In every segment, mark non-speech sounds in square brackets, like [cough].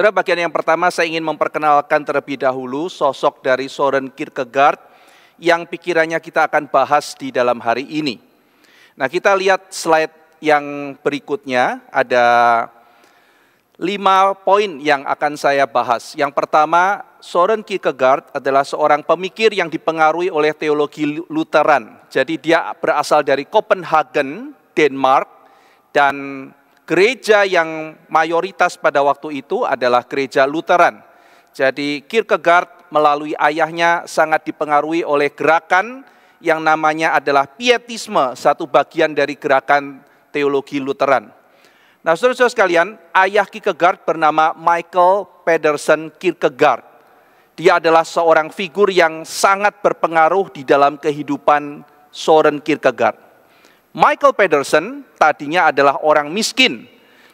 Saudara bagian yang pertama saya ingin memperkenalkan terlebih dahulu sosok dari Soren Kierkegaard yang pikirannya kita akan bahas di dalam hari ini. Nah kita lihat slide yang berikutnya ada lima poin yang akan saya bahas. Yang pertama Soren Kierkegaard adalah seorang pemikir yang dipengaruhi oleh teologi Lutheran. Jadi dia berasal dari Copenhagen, Denmark, dan Gereja yang mayoritas pada waktu itu adalah gereja Lutheran. Jadi Kierkegaard melalui ayahnya sangat dipengaruhi oleh gerakan yang namanya adalah pietisme, satu bagian dari gerakan teologi Lutheran. Nah, saudara-saudara sekalian, ayah Kierkegaard bernama Michael Pedersen Kierkegaard. Dia adalah seorang figur yang sangat berpengaruh di dalam kehidupan Soren Kierkegaard. Michael Pedersen tadinya adalah orang miskin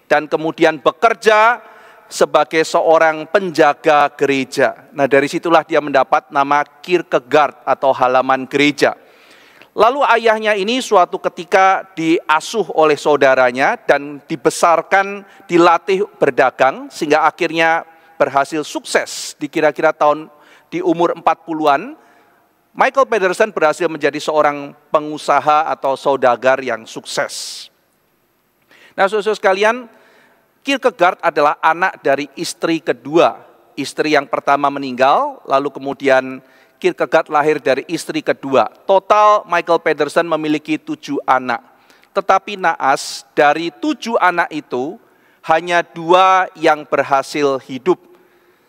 dan kemudian bekerja sebagai seorang penjaga gereja. Nah, dari situlah dia mendapat nama Kierkegaard atau halaman gereja. Lalu ayahnya ini suatu ketika diasuh oleh saudaranya dan dibesarkan, dilatih berdagang sehingga akhirnya berhasil sukses di kira-kira tahun di umur 40-an Michael Pedersen berhasil menjadi seorang pengusaha atau saudagar yang sukses. Nah, saudara sekalian, Kierkegaard adalah anak dari istri kedua. Istri yang pertama meninggal, lalu kemudian Kierkegaard lahir dari istri kedua. Total Michael Pedersen memiliki tujuh anak. Tetapi naas dari tujuh anak itu, hanya dua yang berhasil hidup.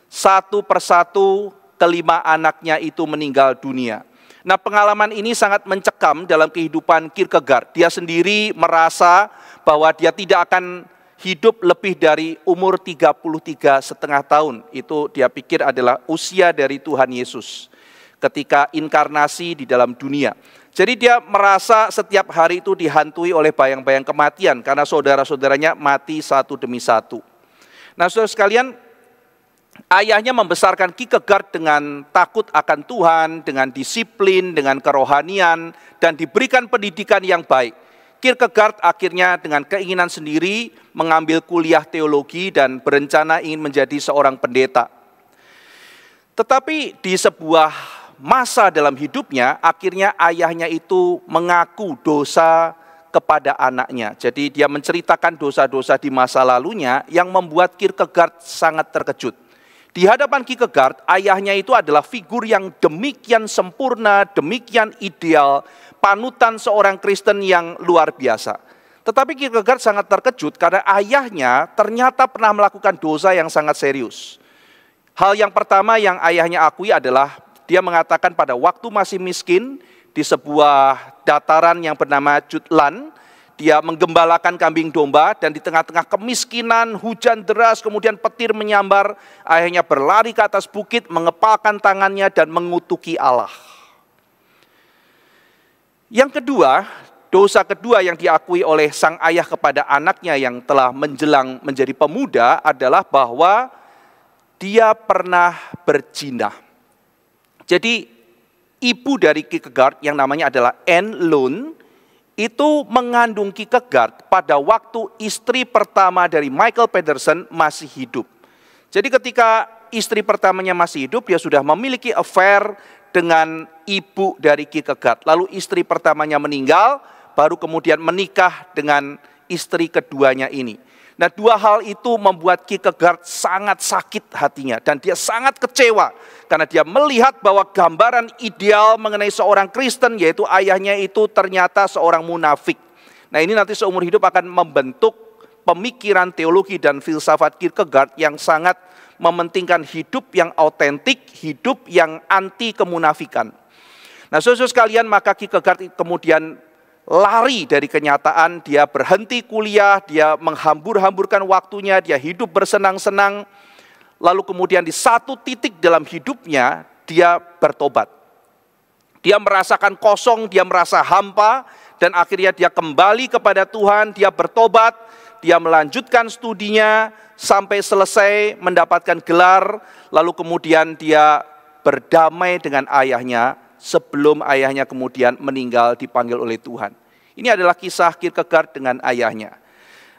Satu persatu kelima anaknya itu meninggal dunia. Nah pengalaman ini sangat mencekam dalam kehidupan Kierkegaard. Dia sendiri merasa bahwa dia tidak akan hidup lebih dari umur 33 setengah tahun. Itu dia pikir adalah usia dari Tuhan Yesus ketika inkarnasi di dalam dunia. Jadi dia merasa setiap hari itu dihantui oleh bayang-bayang kematian karena saudara-saudaranya mati satu demi satu. Nah saudara sekalian ayahnya membesarkan Kierkegaard dengan takut akan Tuhan, dengan disiplin, dengan kerohanian, dan diberikan pendidikan yang baik. Kierkegaard akhirnya dengan keinginan sendiri mengambil kuliah teologi dan berencana ingin menjadi seorang pendeta. Tetapi di sebuah masa dalam hidupnya, akhirnya ayahnya itu mengaku dosa kepada anaknya. Jadi dia menceritakan dosa-dosa di masa lalunya yang membuat Kierkegaard sangat terkejut di hadapan Kierkegaard, ayahnya itu adalah figur yang demikian sempurna, demikian ideal, panutan seorang Kristen yang luar biasa. Tetapi Kierkegaard sangat terkejut karena ayahnya ternyata pernah melakukan dosa yang sangat serius. Hal yang pertama yang ayahnya akui adalah dia mengatakan pada waktu masih miskin di sebuah dataran yang bernama Jutland, dia menggembalakan kambing domba dan di tengah-tengah kemiskinan, hujan deras, kemudian petir menyambar, akhirnya berlari ke atas bukit, mengepalkan tangannya dan mengutuki Allah. Yang kedua, dosa kedua yang diakui oleh sang ayah kepada anaknya yang telah menjelang menjadi pemuda adalah bahwa dia pernah berjinah. Jadi ibu dari Kierkegaard yang namanya adalah Anne Lund, itu mengandung Kierkegaard pada waktu istri pertama dari Michael Pedersen masih hidup. Jadi ketika istri pertamanya masih hidup, dia sudah memiliki affair dengan ibu dari Kierkegaard. Lalu istri pertamanya meninggal, baru kemudian menikah dengan istri keduanya ini. Nah dua hal itu membuat Kierkegaard sangat sakit hatinya dan dia sangat kecewa karena dia melihat bahwa gambaran ideal mengenai seorang Kristen yaitu ayahnya itu ternyata seorang munafik. Nah ini nanti seumur hidup akan membentuk pemikiran teologi dan filsafat Kierkegaard yang sangat mementingkan hidup yang autentik, hidup yang anti kemunafikan. Nah, susu sekalian, maka Kierkegaard kemudian lari dari kenyataan, dia berhenti kuliah, dia menghambur-hamburkan waktunya, dia hidup bersenang-senang. Lalu kemudian di satu titik dalam hidupnya dia bertobat. Dia merasakan kosong, dia merasa hampa dan akhirnya dia kembali kepada Tuhan, dia bertobat, dia melanjutkan studinya sampai selesai mendapatkan gelar, lalu kemudian dia berdamai dengan ayahnya sebelum ayahnya kemudian meninggal dipanggil oleh Tuhan. Ini adalah kisah Kierkegaard dengan ayahnya.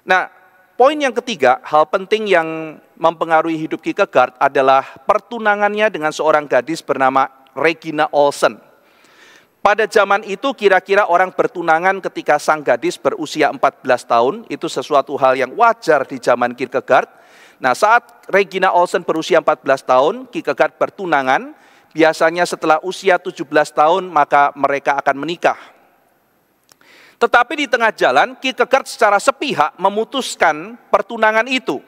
Nah, poin yang ketiga, hal penting yang mempengaruhi hidup Kierkegaard adalah pertunangannya dengan seorang gadis bernama Regina Olsen. Pada zaman itu kira-kira orang bertunangan ketika sang gadis berusia 14 tahun, itu sesuatu hal yang wajar di zaman Kierkegaard. Nah saat Regina Olsen berusia 14 tahun, Kierkegaard bertunangan, biasanya setelah usia 17 tahun maka mereka akan menikah. Tetapi di tengah jalan Kierkegaard secara sepihak memutuskan pertunangan itu.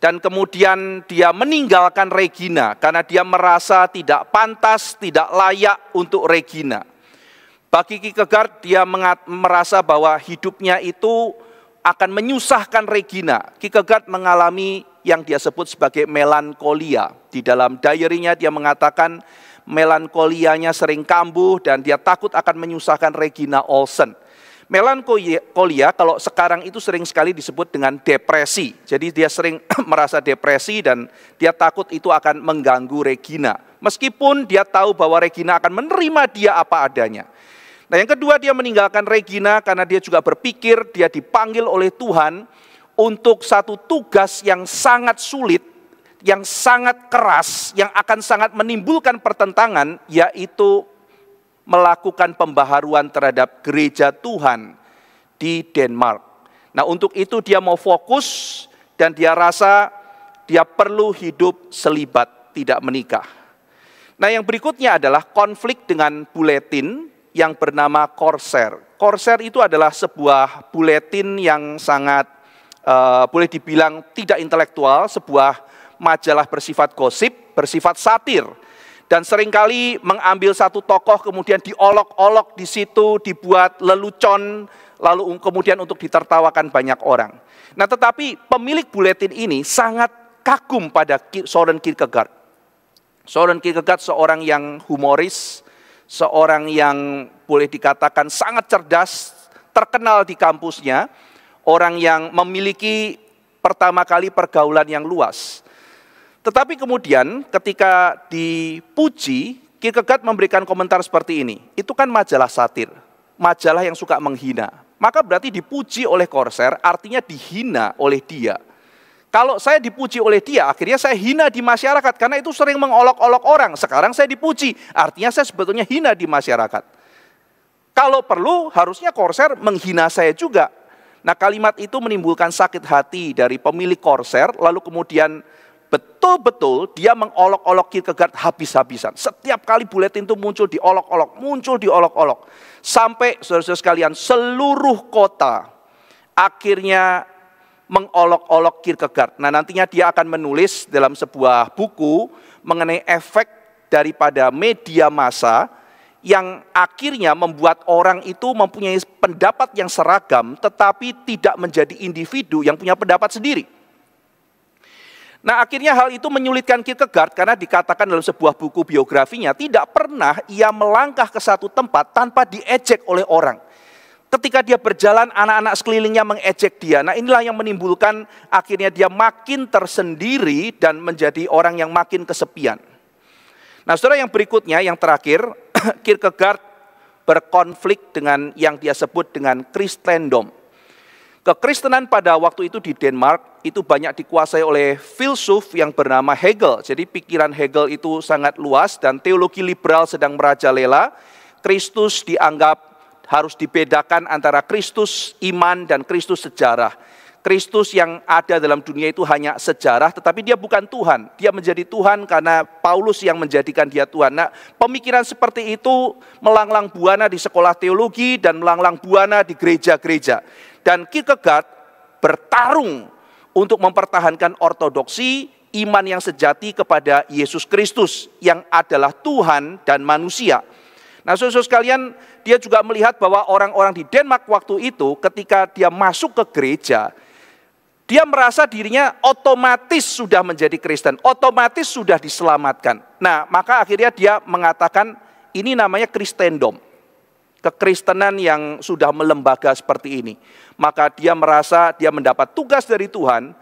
Dan kemudian dia meninggalkan Regina karena dia merasa tidak pantas, tidak layak untuk Regina. Bagi Kierkegaard dia merasa bahwa hidupnya itu akan menyusahkan Regina. Kierkegaard mengalami yang dia sebut sebagai melankolia. Di dalam diary-nya dia mengatakan melankolianya sering kambuh dan dia takut akan menyusahkan Regina Olsen. Melankolia kalau sekarang itu sering sekali disebut dengan depresi. Jadi dia sering [clears throat] merasa depresi dan dia takut itu akan mengganggu Regina. Meskipun dia tahu bahwa Regina akan menerima dia apa adanya. Nah yang kedua dia meninggalkan Regina karena dia juga berpikir dia dipanggil oleh Tuhan untuk satu tugas yang sangat sulit, yang sangat keras, yang akan sangat menimbulkan pertentangan, yaitu melakukan pembaharuan terhadap gereja Tuhan di Denmark. Nah, untuk itu dia mau fokus dan dia rasa dia perlu hidup selibat, tidak menikah. Nah, yang berikutnya adalah konflik dengan buletin yang bernama Corsair. Corsair itu adalah sebuah buletin yang sangat Eh, boleh dibilang tidak intelektual, sebuah majalah bersifat gosip, bersifat satir. Dan seringkali mengambil satu tokoh kemudian diolok-olok di situ, dibuat lelucon, lalu kemudian untuk ditertawakan banyak orang. Nah tetapi pemilik buletin ini sangat kagum pada Soren Kierkegaard. Soren Kierkegaard seorang yang humoris, seorang yang boleh dikatakan sangat cerdas, terkenal di kampusnya, orang yang memiliki pertama kali pergaulan yang luas. Tetapi kemudian ketika dipuji, Kierkegaard memberikan komentar seperti ini. Itu kan majalah satir, majalah yang suka menghina. Maka berarti dipuji oleh Korser artinya dihina oleh dia. Kalau saya dipuji oleh dia, akhirnya saya hina di masyarakat karena itu sering mengolok-olok orang. Sekarang saya dipuji, artinya saya sebetulnya hina di masyarakat. Kalau perlu, harusnya Korser menghina saya juga Nah kalimat itu menimbulkan sakit hati dari pemilik korser, lalu kemudian betul-betul dia mengolok-olok Kierkegaard habis-habisan. Setiap kali buletin itu muncul diolok-olok, muncul diolok-olok. Sampai saudara-saudara sekalian seluruh kota akhirnya mengolok-olok Kierkegaard. Nah nantinya dia akan menulis dalam sebuah buku mengenai efek daripada media massa yang akhirnya membuat orang itu mempunyai pendapat yang seragam tetapi tidak menjadi individu yang punya pendapat sendiri. Nah akhirnya hal itu menyulitkan Kierkegaard karena dikatakan dalam sebuah buku biografinya tidak pernah ia melangkah ke satu tempat tanpa diejek oleh orang. Ketika dia berjalan anak-anak sekelilingnya mengejek dia. Nah inilah yang menimbulkan akhirnya dia makin tersendiri dan menjadi orang yang makin kesepian. Nah saudara yang berikutnya, yang terakhir, [clears throat] Kierkegaard berkonflik dengan yang dia sebut dengan Kristendom. Kekristenan pada waktu itu di Denmark itu banyak dikuasai oleh filsuf yang bernama Hegel. Jadi pikiran Hegel itu sangat luas dan teologi liberal sedang merajalela. Kristus dianggap harus dibedakan antara Kristus iman dan Kristus sejarah. Kristus yang ada dalam dunia itu hanya sejarah, tetapi dia bukan Tuhan. Dia menjadi Tuhan karena Paulus yang menjadikan dia Tuhan. Nah, pemikiran seperti itu melanglang buana di sekolah teologi dan melanglang buana di gereja-gereja. Dan Kierkegaard bertarung untuk mempertahankan ortodoksi iman yang sejati kepada Yesus Kristus yang adalah Tuhan dan manusia. Nah, saudara sekalian, dia juga melihat bahwa orang-orang di Denmark waktu itu ketika dia masuk ke gereja, dia merasa dirinya otomatis sudah menjadi Kristen, otomatis sudah diselamatkan. Nah, maka akhirnya dia mengatakan ini namanya Kristendom. Kekristenan yang sudah melembaga seperti ini. Maka dia merasa dia mendapat tugas dari Tuhan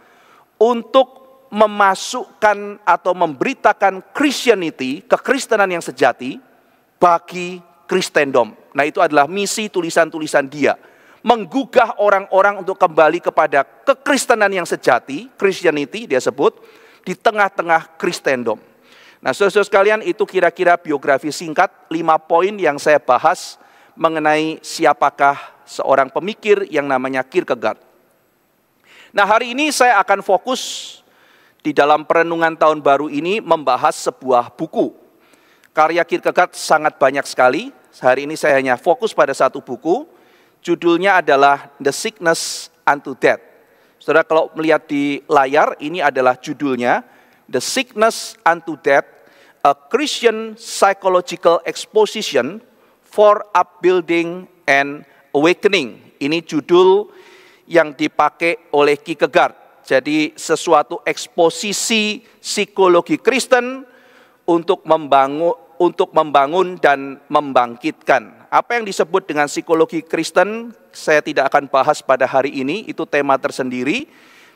untuk memasukkan atau memberitakan Christianity, kekristenan yang sejati bagi Kristendom. Nah, itu adalah misi tulisan-tulisan dia menggugah orang-orang untuk kembali kepada kekristenan yang sejati, Christianity dia sebut, di tengah-tengah Kristendom. Nah saudara-saudara sekalian itu kira-kira biografi singkat, lima poin yang saya bahas mengenai siapakah seorang pemikir yang namanya Kierkegaard. Nah hari ini saya akan fokus di dalam perenungan tahun baru ini membahas sebuah buku. Karya Kierkegaard sangat banyak sekali, hari ini saya hanya fokus pada satu buku, Judulnya adalah The Sickness Unto Death. Saudara kalau melihat di layar, ini adalah judulnya The Sickness Unto Death, A Christian Psychological Exposition for Upbuilding and Awakening. Ini judul yang dipakai oleh Kierkegaard. Jadi sesuatu eksposisi psikologi Kristen untuk membangun untuk membangun dan membangkitkan apa yang disebut dengan psikologi Kristen saya tidak akan bahas pada hari ini, itu tema tersendiri.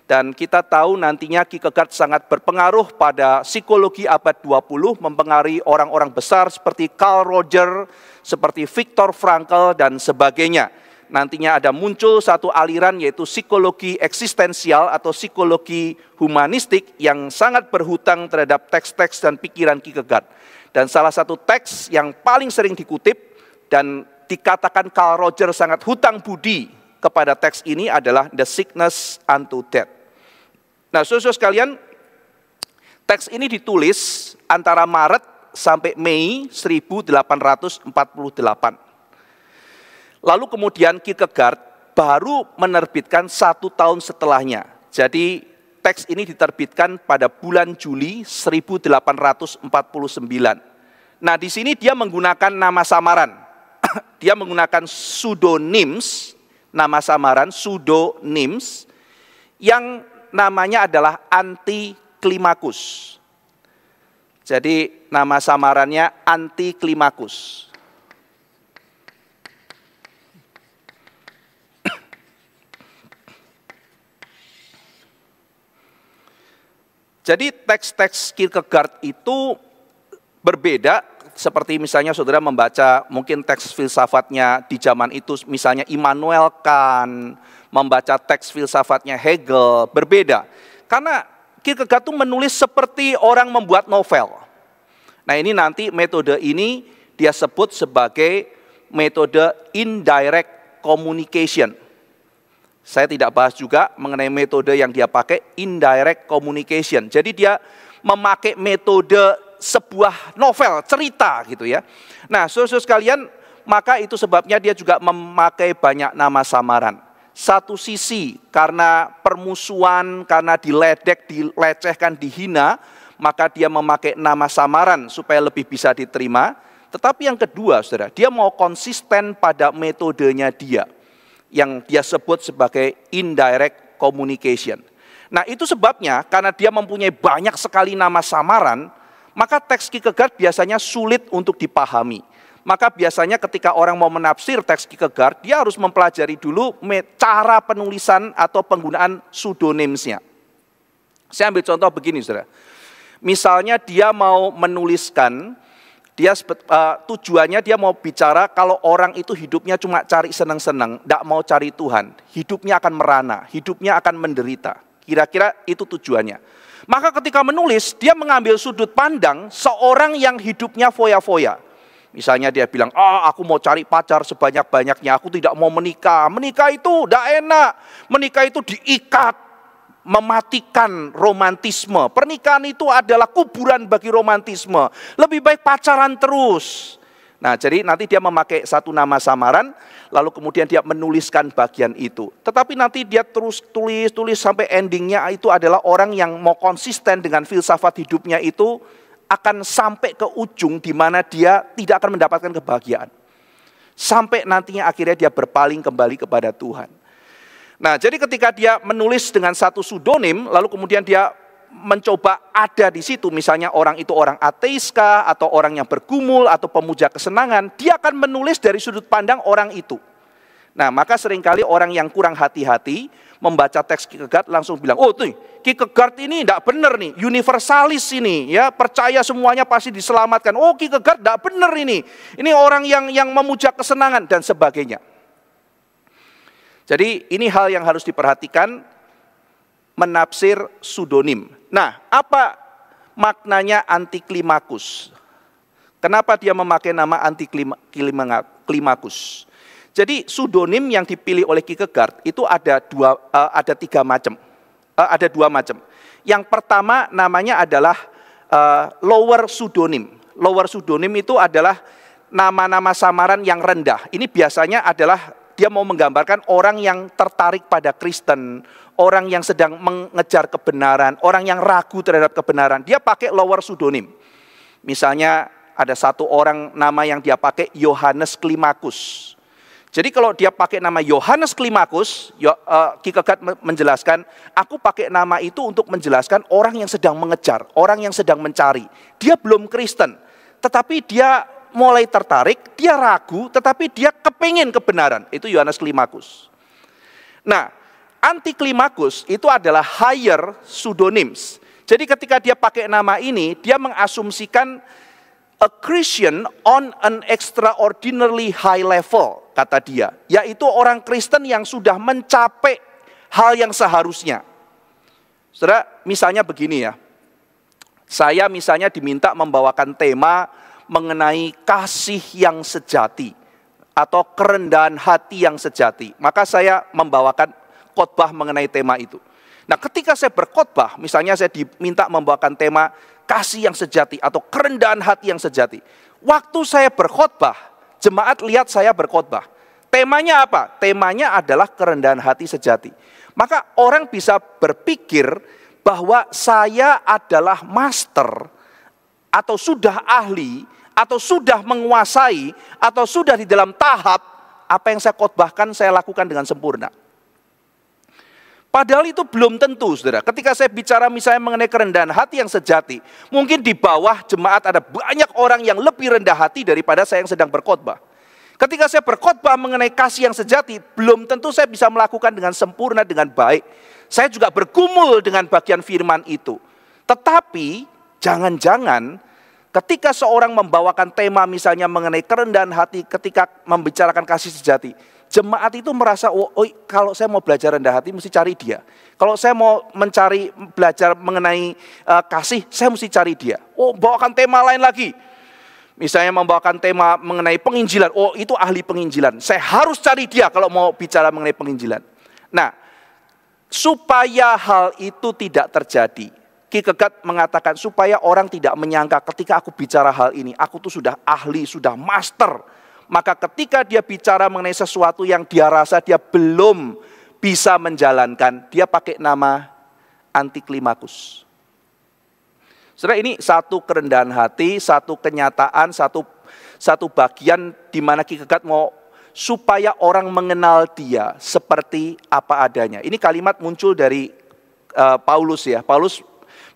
Dan kita tahu nantinya Kierkegaard sangat berpengaruh pada psikologi abad 20, mempengaruhi orang-orang besar seperti Carl Roger, seperti Viktor Frankl, dan sebagainya. Nantinya ada muncul satu aliran yaitu psikologi eksistensial atau psikologi humanistik yang sangat berhutang terhadap teks-teks dan pikiran Kierkegaard. Dan salah satu teks yang paling sering dikutip dan dikatakan Carl Roger sangat hutang budi kepada teks ini adalah the sickness unto death. Nah, susu sekalian, teks ini ditulis antara Maret sampai Mei 1848. Lalu kemudian Kierkegaard baru menerbitkan satu tahun setelahnya. Jadi teks ini diterbitkan pada bulan Juli 1849. Nah, di sini dia menggunakan nama samaran [coughs] dia menggunakan pseudonyms, nama samaran pseudonyms yang namanya adalah antiklimakus. Jadi nama samarannya antiklimakus. [coughs] Jadi teks-teks Kierkegaard itu berbeda seperti misalnya saudara membaca mungkin teks filsafatnya di zaman itu, misalnya Immanuel Kant, membaca teks filsafatnya Hegel, berbeda. Karena Kierkegaard itu menulis seperti orang membuat novel. Nah ini nanti metode ini dia sebut sebagai metode indirect communication. Saya tidak bahas juga mengenai metode yang dia pakai, indirect communication. Jadi dia memakai metode sebuah novel, cerita gitu ya. Nah, saudara sekalian, maka itu sebabnya dia juga memakai banyak nama samaran. Satu sisi karena permusuhan, karena diledek, dilecehkan, dihina, maka dia memakai nama samaran supaya lebih bisa diterima. Tetapi yang kedua, Saudara, dia mau konsisten pada metodenya dia yang dia sebut sebagai indirect communication. Nah, itu sebabnya karena dia mempunyai banyak sekali nama samaran, maka teks Kierkegaard biasanya sulit untuk dipahami. Maka biasanya ketika orang mau menafsir teks Kierkegaard, dia harus mempelajari dulu cara penulisan atau penggunaan pseudonymsnya. Saya ambil contoh begini, saudara. Misalnya dia mau menuliskan, dia uh, tujuannya dia mau bicara kalau orang itu hidupnya cuma cari senang-senang, tidak mau cari Tuhan, hidupnya akan merana, hidupnya akan menderita. Kira-kira itu tujuannya. Maka ketika menulis, dia mengambil sudut pandang seorang yang hidupnya foya-foya. Misalnya dia bilang, ah aku mau cari pacar sebanyak-banyaknya, aku tidak mau menikah. Menikah itu tidak enak, menikah itu diikat, mematikan romantisme. Pernikahan itu adalah kuburan bagi romantisme. Lebih baik pacaran terus. Nah, jadi nanti dia memakai satu nama samaran, lalu kemudian dia menuliskan bagian itu. Tetapi nanti dia terus tulis, tulis sampai endingnya itu adalah orang yang mau konsisten dengan filsafat hidupnya itu akan sampai ke ujung di mana dia tidak akan mendapatkan kebahagiaan. Sampai nantinya akhirnya dia berpaling kembali kepada Tuhan. Nah, jadi ketika dia menulis dengan satu pseudonim lalu kemudian dia mencoba ada di situ, misalnya orang itu orang ateis kah, atau orang yang bergumul, atau pemuja kesenangan, dia akan menulis dari sudut pandang orang itu. Nah, maka seringkali orang yang kurang hati-hati membaca teks Kierkegaard langsung bilang, "Oh, tuh, Kierkegaard ini tidak benar nih, universalis ini, ya, percaya semuanya pasti diselamatkan. Oh, Kierkegaard tidak benar ini. Ini orang yang yang memuja kesenangan dan sebagainya." Jadi, ini hal yang harus diperhatikan menafsir sudonim. Nah, apa maknanya antiklimakus? Kenapa dia memakai nama antiklimakus? Jadi pseudonim yang dipilih oleh Kierkegaard itu ada dua uh, ada tiga macam. Uh, ada dua macam. Yang pertama namanya adalah uh, lower pseudonym. Lower pseudonym itu adalah nama-nama samaran yang rendah. Ini biasanya adalah dia mau menggambarkan orang yang tertarik pada Kristen, orang yang sedang mengejar kebenaran, orang yang ragu terhadap kebenaran, dia pakai lower pseudonym. Misalnya ada satu orang nama yang dia pakai Yohanes Klimakus. Jadi kalau dia pakai nama Yohanes Klimakus, eh, Kikegat menjelaskan, aku pakai nama itu untuk menjelaskan orang yang sedang mengejar, orang yang sedang mencari. Dia belum Kristen, tetapi dia mulai tertarik, dia ragu, tetapi dia kepingin kebenaran. Itu Yohanes Klimakus. Nah, Antiklimakus itu adalah higher pseudonyms. Jadi ketika dia pakai nama ini, dia mengasumsikan a Christian on an extraordinarily high level, kata dia. Yaitu orang Kristen yang sudah mencapai hal yang seharusnya. Saudara, misalnya begini ya. Saya misalnya diminta membawakan tema mengenai kasih yang sejati atau kerendahan hati yang sejati. Maka saya membawakan khotbah mengenai tema itu. Nah, ketika saya berkhotbah, misalnya saya diminta membawakan tema kasih yang sejati atau kerendahan hati yang sejati. Waktu saya berkhotbah, jemaat lihat saya berkhotbah. Temanya apa? Temanya adalah kerendahan hati sejati. Maka orang bisa berpikir bahwa saya adalah master atau sudah ahli atau sudah menguasai atau sudah di dalam tahap apa yang saya khotbahkan saya lakukan dengan sempurna. Padahal itu belum tentu, saudara. Ketika saya bicara misalnya mengenai kerendahan hati yang sejati, mungkin di bawah jemaat ada banyak orang yang lebih rendah hati daripada saya yang sedang berkhotbah. Ketika saya berkhotbah mengenai kasih yang sejati, belum tentu saya bisa melakukan dengan sempurna, dengan baik. Saya juga bergumul dengan bagian firman itu. Tetapi, jangan-jangan ketika seorang membawakan tema misalnya mengenai kerendahan hati ketika membicarakan kasih sejati, Jemaat itu merasa, oh, oh, kalau saya mau belajar rendah hati mesti cari dia. Kalau saya mau mencari belajar mengenai uh, kasih, saya mesti cari dia. Oh, bawakan tema lain lagi. Misalnya membawakan tema mengenai penginjilan. Oh, itu ahli penginjilan. Saya harus cari dia kalau mau bicara mengenai penginjilan. Nah, supaya hal itu tidak terjadi. Kikegat mengatakan supaya orang tidak menyangka ketika aku bicara hal ini, aku tuh sudah ahli, sudah master maka ketika dia bicara mengenai sesuatu yang dia rasa dia belum bisa menjalankan, dia pakai nama antiklimakus. Saudara ini satu kerendahan hati, satu kenyataan, satu satu bagian di mana Ki Kegat mau supaya orang mengenal dia seperti apa adanya. Ini kalimat muncul dari uh, Paulus ya. Paulus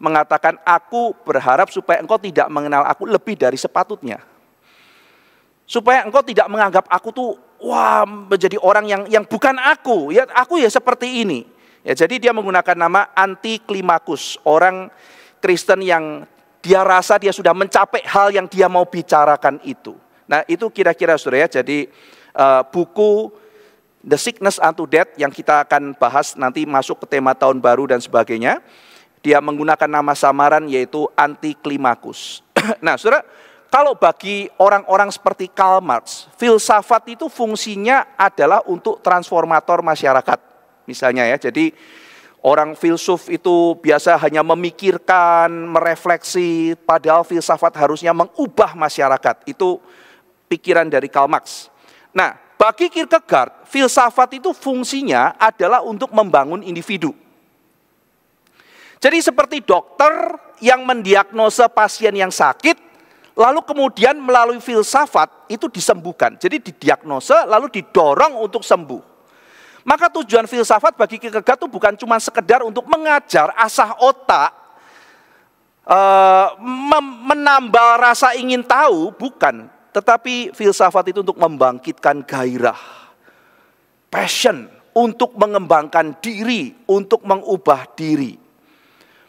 mengatakan aku berharap supaya engkau tidak mengenal aku lebih dari sepatutnya supaya engkau tidak menganggap aku tuh wah menjadi orang yang yang bukan aku ya aku ya seperti ini ya jadi dia menggunakan nama anti klimakus orang Kristen yang dia rasa dia sudah mencapai hal yang dia mau bicarakan itu nah itu kira-kira sudah ya jadi uh, buku The Sickness Unto Death yang kita akan bahas nanti masuk ke tema tahun baru dan sebagainya dia menggunakan nama samaran yaitu anti klimakus [clears throat] nah saudara kalau bagi orang-orang seperti Karl Marx, filsafat itu fungsinya adalah untuk transformator masyarakat. Misalnya ya, jadi orang filsuf itu biasa hanya memikirkan, merefleksi, padahal filsafat harusnya mengubah masyarakat. Itu pikiran dari Karl Marx. Nah, bagi Kierkegaard, filsafat itu fungsinya adalah untuk membangun individu. Jadi seperti dokter yang mendiagnosa pasien yang sakit, Lalu kemudian melalui filsafat itu disembuhkan. Jadi didiagnose lalu didorong untuk sembuh. Maka tujuan filsafat bagi Kierkegaard itu bukan cuma sekedar untuk mengajar asah otak, eh, menambah rasa ingin tahu, bukan. Tetapi filsafat itu untuk membangkitkan gairah, passion, untuk mengembangkan diri, untuk mengubah diri.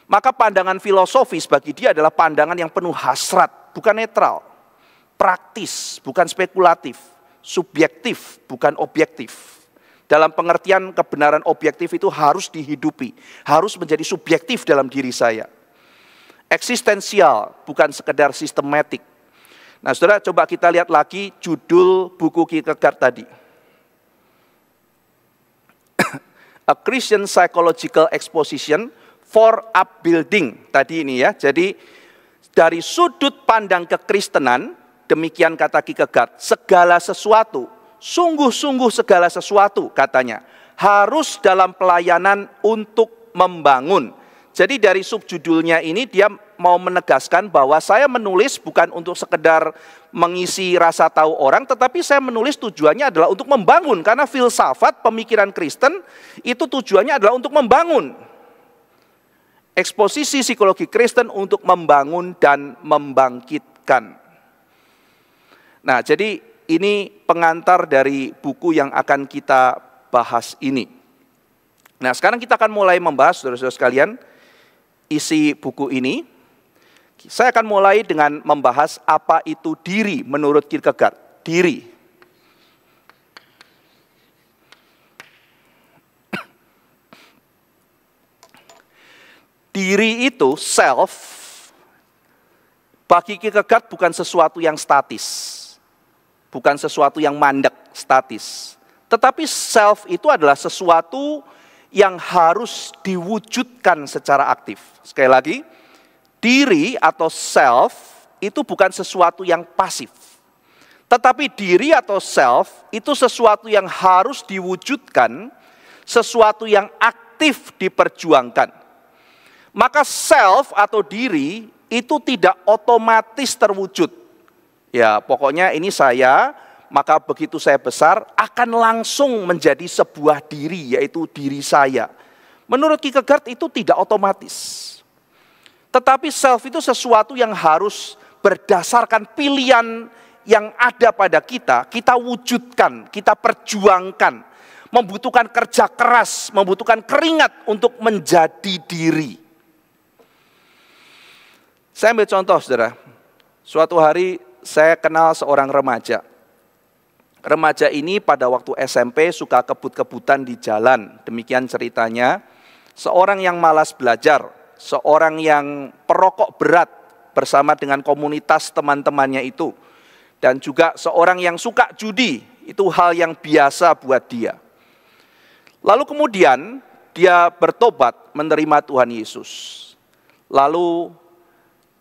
Maka pandangan filosofis bagi dia adalah pandangan yang penuh hasrat, bukan netral, praktis, bukan spekulatif, subjektif, bukan objektif. Dalam pengertian kebenaran objektif itu harus dihidupi, harus menjadi subjektif dalam diri saya. Eksistensial, bukan sekedar sistematik. Nah saudara coba kita lihat lagi judul buku Kierkegaard tadi. [coughs] A Christian Psychological Exposition for Upbuilding. Tadi ini ya, jadi dari sudut pandang kekristenan, demikian kata Kierkegaard, segala sesuatu, sungguh-sungguh segala sesuatu katanya, harus dalam pelayanan untuk membangun. Jadi dari subjudulnya ini dia mau menegaskan bahwa saya menulis bukan untuk sekedar mengisi rasa tahu orang, tetapi saya menulis tujuannya adalah untuk membangun. Karena filsafat pemikiran Kristen itu tujuannya adalah untuk membangun eksposisi psikologi Kristen untuk membangun dan membangkitkan. Nah, jadi ini pengantar dari buku yang akan kita bahas ini. Nah, sekarang kita akan mulai membahas, saudara-saudara sekalian, isi buku ini. Saya akan mulai dengan membahas apa itu diri menurut Kierkegaard. Diri. Diri itu self bagi Kierkegaard bukan sesuatu yang statis. Bukan sesuatu yang mandek, statis. Tetapi self itu adalah sesuatu yang harus diwujudkan secara aktif. Sekali lagi, diri atau self itu bukan sesuatu yang pasif. Tetapi diri atau self itu sesuatu yang harus diwujudkan, sesuatu yang aktif diperjuangkan. Maka self atau diri itu tidak otomatis terwujud. Ya, pokoknya ini saya, maka begitu saya besar akan langsung menjadi sebuah diri yaitu diri saya. Menurut Kierkegaard itu tidak otomatis. Tetapi self itu sesuatu yang harus berdasarkan pilihan yang ada pada kita, kita wujudkan, kita perjuangkan. Membutuhkan kerja keras, membutuhkan keringat untuk menjadi diri. Saya ambil contoh saudara, suatu hari saya kenal seorang remaja. Remaja ini pada waktu SMP suka kebut-kebutan di jalan, demikian ceritanya. Seorang yang malas belajar, seorang yang perokok berat bersama dengan komunitas teman-temannya itu. Dan juga seorang yang suka judi, itu hal yang biasa buat dia. Lalu kemudian dia bertobat menerima Tuhan Yesus. Lalu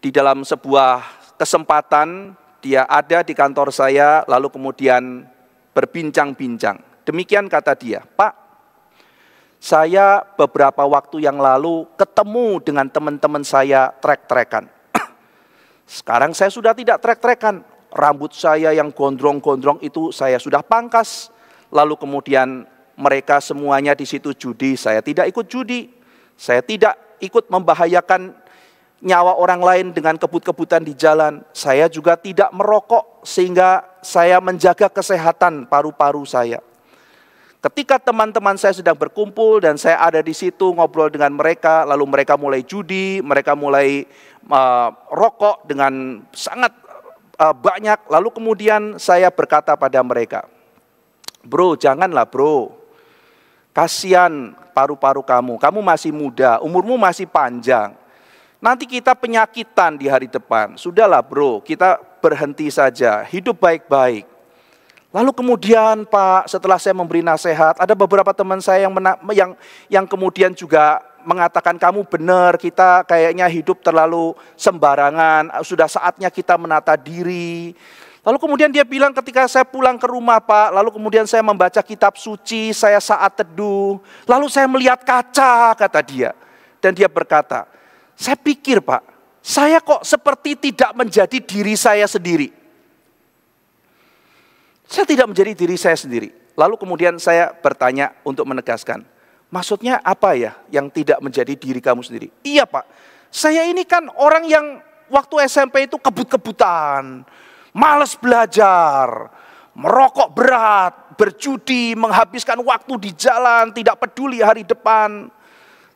di dalam sebuah kesempatan dia ada di kantor saya lalu kemudian berbincang-bincang. Demikian kata dia, "Pak, saya beberapa waktu yang lalu ketemu dengan teman-teman saya trek-trekan. [clears throat] Sekarang saya sudah tidak trek-trekan. Rambut saya yang gondrong-gondrong itu saya sudah pangkas. Lalu kemudian mereka semuanya di situ judi, saya tidak ikut judi. Saya tidak ikut membahayakan nyawa orang lain dengan kebut-kebutan di jalan. Saya juga tidak merokok sehingga saya menjaga kesehatan paru-paru saya. Ketika teman-teman saya sedang berkumpul dan saya ada di situ ngobrol dengan mereka, lalu mereka mulai judi, mereka mulai uh, rokok dengan sangat uh, banyak, lalu kemudian saya berkata pada mereka, "Bro, janganlah, Bro. Kasihan paru-paru kamu. Kamu masih muda, umurmu masih panjang Nanti kita penyakitan di hari depan. Sudahlah bro, kita berhenti saja, hidup baik-baik. Lalu kemudian Pak, setelah saya memberi nasihat, ada beberapa teman saya yang mena- yang yang kemudian juga mengatakan kamu benar, kita kayaknya hidup terlalu sembarangan, sudah saatnya kita menata diri. Lalu kemudian dia bilang ketika saya pulang ke rumah pak, lalu kemudian saya membaca kitab suci, saya saat teduh, lalu saya melihat kaca kata dia. Dan dia berkata, saya pikir Pak, saya kok seperti tidak menjadi diri saya sendiri. Saya tidak menjadi diri saya sendiri. Lalu kemudian saya bertanya untuk menegaskan, maksudnya apa ya yang tidak menjadi diri kamu sendiri? Iya Pak, saya ini kan orang yang waktu SMP itu kebut-kebutan, males belajar, merokok berat, berjudi, menghabiskan waktu di jalan, tidak peduli hari depan.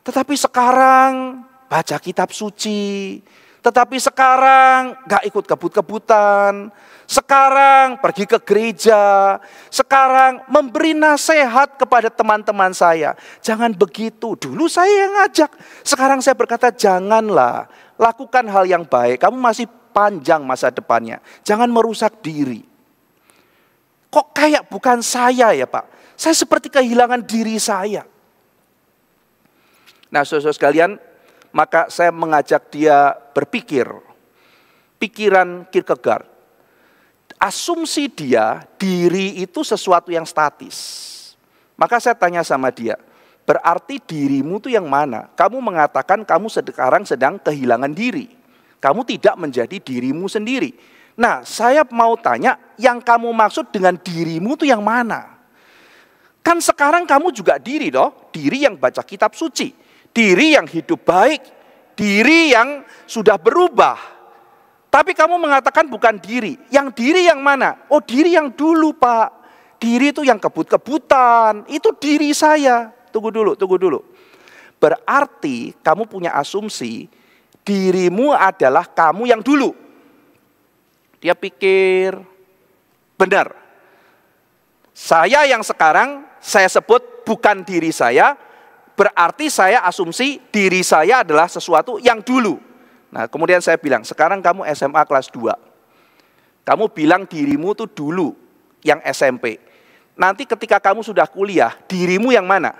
Tetapi sekarang baca kitab suci. Tetapi sekarang gak ikut kebut-kebutan. Sekarang pergi ke gereja. Sekarang memberi nasihat kepada teman-teman saya. Jangan begitu. Dulu saya yang ngajak. Sekarang saya berkata janganlah. Lakukan hal yang baik. Kamu masih panjang masa depannya. Jangan merusak diri. Kok kayak bukan saya ya Pak? Saya seperti kehilangan diri saya. Nah saudara-saudara sekalian maka saya mengajak dia berpikir. Pikiran Kierkegaard. Asumsi dia, diri itu sesuatu yang statis. Maka saya tanya sama dia, berarti dirimu itu yang mana? Kamu mengatakan kamu sekarang sedang kehilangan diri. Kamu tidak menjadi dirimu sendiri. Nah, saya mau tanya, yang kamu maksud dengan dirimu itu yang mana? Kan sekarang kamu juga diri loh diri yang baca kitab suci. Diri yang hidup baik, diri yang sudah berubah. Tapi kamu mengatakan bukan diri. Yang diri yang mana? Oh diri yang dulu pak. Diri itu yang kebut-kebutan. Itu diri saya. Tunggu dulu, tunggu dulu. Berarti kamu punya asumsi dirimu adalah kamu yang dulu. Dia pikir, benar. Saya yang sekarang saya sebut bukan diri saya, berarti saya asumsi diri saya adalah sesuatu yang dulu. Nah, kemudian saya bilang, sekarang kamu SMA kelas 2. Kamu bilang dirimu tuh dulu yang SMP. Nanti ketika kamu sudah kuliah, dirimu yang mana?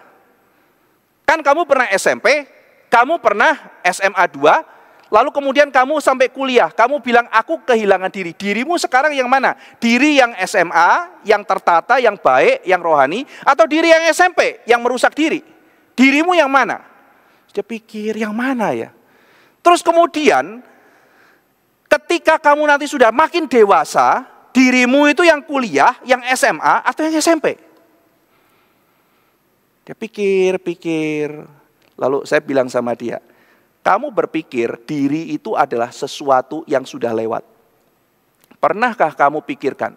Kan kamu pernah SMP, kamu pernah SMA 2, lalu kemudian kamu sampai kuliah, kamu bilang aku kehilangan diri. Dirimu sekarang yang mana? Diri yang SMA, yang tertata, yang baik, yang rohani, atau diri yang SMP, yang merusak diri? Dirimu yang mana? Dia pikir yang mana ya? Terus kemudian ketika kamu nanti sudah makin dewasa, dirimu itu yang kuliah, yang SMA atau yang SMP. Dia pikir-pikir. Lalu saya bilang sama dia, kamu berpikir diri itu adalah sesuatu yang sudah lewat. Pernahkah kamu pikirkan,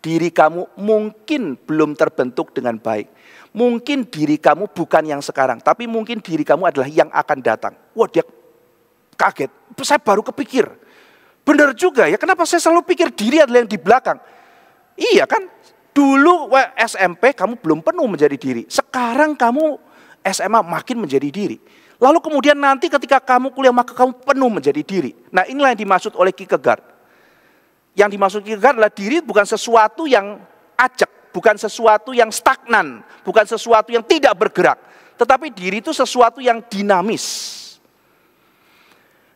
diri kamu mungkin belum terbentuk dengan baik. Mungkin diri kamu bukan yang sekarang, tapi mungkin diri kamu adalah yang akan datang. Wah dia kaget, saya baru kepikir. Benar juga ya, kenapa saya selalu pikir diri adalah yang di belakang? Iya kan, dulu SMP kamu belum penuh menjadi diri. Sekarang kamu SMA makin menjadi diri. Lalu kemudian nanti ketika kamu kuliah maka kamu penuh menjadi diri. Nah inilah yang dimaksud oleh Kierkegaard. Yang dimaksud Kierkegaard adalah diri bukan sesuatu yang acak bukan sesuatu yang stagnan, bukan sesuatu yang tidak bergerak, tetapi diri itu sesuatu yang dinamis.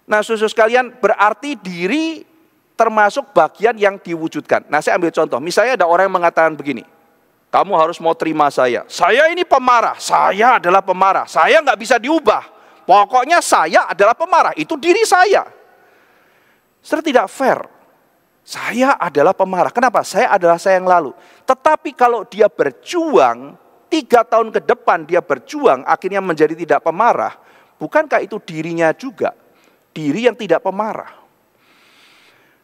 Nah, susu sekalian, berarti diri termasuk bagian yang diwujudkan. Nah, saya ambil contoh, misalnya ada orang yang mengatakan begini, kamu harus mau terima saya. Saya ini pemarah, saya adalah pemarah, saya nggak bisa diubah. Pokoknya saya adalah pemarah, itu diri saya. Saya tidak fair. Saya adalah pemarah. Kenapa? Saya adalah saya yang lalu. Tetapi kalau dia berjuang, tiga tahun ke depan dia berjuang, akhirnya menjadi tidak pemarah. Bukankah itu dirinya juga? Diri yang tidak pemarah.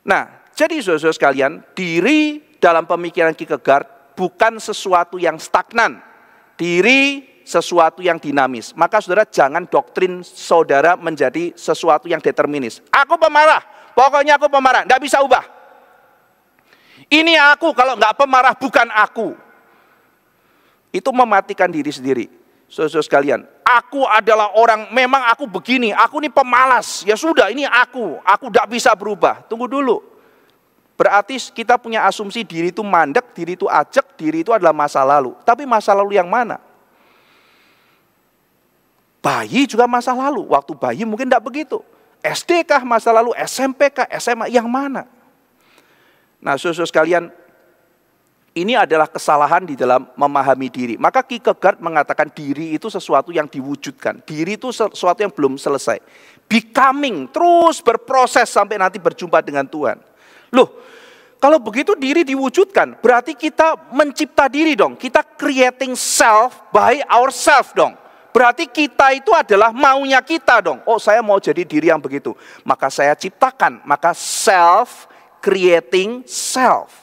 Nah, jadi saudara-saudara sekalian, diri dalam pemikiran Kierkegaard bukan sesuatu yang stagnan. Diri sesuatu yang dinamis. Maka saudara jangan doktrin saudara menjadi sesuatu yang determinis. Aku pemarah, pokoknya aku pemarah, nggak bisa ubah. Ini aku, kalau nggak pemarah bukan aku. Itu mematikan diri sendiri. Saudara sekalian, aku adalah orang, memang aku begini, aku ini pemalas. Ya sudah, ini aku, aku tidak bisa berubah. Tunggu dulu. Berarti kita punya asumsi diri itu mandek, diri itu ajak, diri itu adalah masa lalu. Tapi masa lalu yang mana? Bayi juga masa lalu. Waktu bayi mungkin tidak begitu. SD kah masa lalu, SMP kah, SMA, yang mana? Nah, saudara sekalian, ini adalah kesalahan di dalam memahami diri. Maka Kierkegaard mengatakan diri itu sesuatu yang diwujudkan. Diri itu sesuatu yang belum selesai. Becoming, terus berproses sampai nanti berjumpa dengan Tuhan. Loh, kalau begitu diri diwujudkan, berarti kita mencipta diri dong. Kita creating self by ourself dong. Berarti kita itu adalah maunya kita dong. Oh saya mau jadi diri yang begitu. Maka saya ciptakan. Maka self creating self.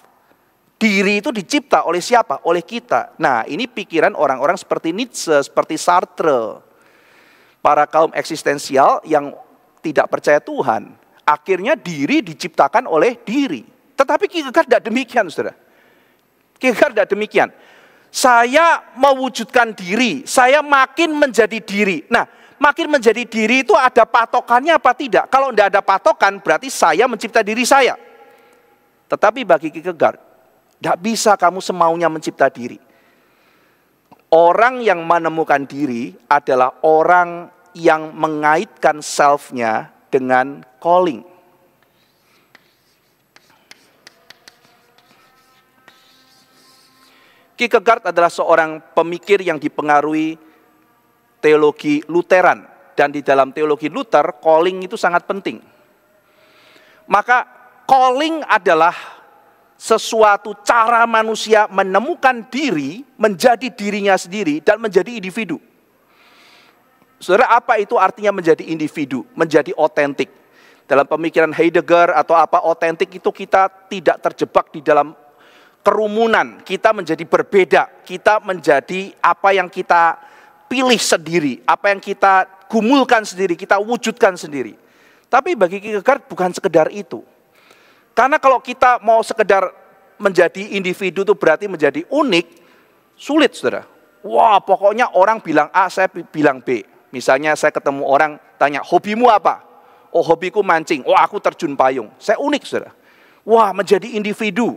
Diri itu dicipta oleh siapa? Oleh kita. Nah ini pikiran orang-orang seperti Nietzsche, seperti Sartre. Para kaum eksistensial yang tidak percaya Tuhan. Akhirnya diri diciptakan oleh diri. Tetapi Kierkegaard tidak demikian saudara. Kierkegaard tidak demikian. Saya mewujudkan diri, saya makin menjadi diri. Nah, makin menjadi diri itu ada patokannya apa tidak? Kalau tidak ada patokan berarti saya mencipta diri saya. Tetapi bagi Kierkegaard, tidak bisa kamu semaunya mencipta diri. Orang yang menemukan diri adalah orang yang mengaitkan self-nya dengan calling. Kierkegaard adalah seorang pemikir yang dipengaruhi teologi Lutheran dan di dalam teologi Luther calling itu sangat penting. Maka Calling adalah sesuatu cara manusia menemukan diri, menjadi dirinya sendiri, dan menjadi individu. Saudara, apa itu artinya menjadi individu, menjadi otentik? Dalam pemikiran Heidegger atau apa otentik itu kita tidak terjebak di dalam kerumunan, kita menjadi berbeda, kita menjadi apa yang kita pilih sendiri, apa yang kita gumulkan sendiri, kita wujudkan sendiri. Tapi bagi Kierkegaard bukan sekedar itu. Karena kalau kita mau sekedar menjadi individu itu berarti menjadi unik, sulit saudara. Wah pokoknya orang bilang A, saya bilang B. Misalnya saya ketemu orang tanya, hobimu apa? Oh hobiku mancing, oh aku terjun payung. Saya unik saudara. Wah menjadi individu,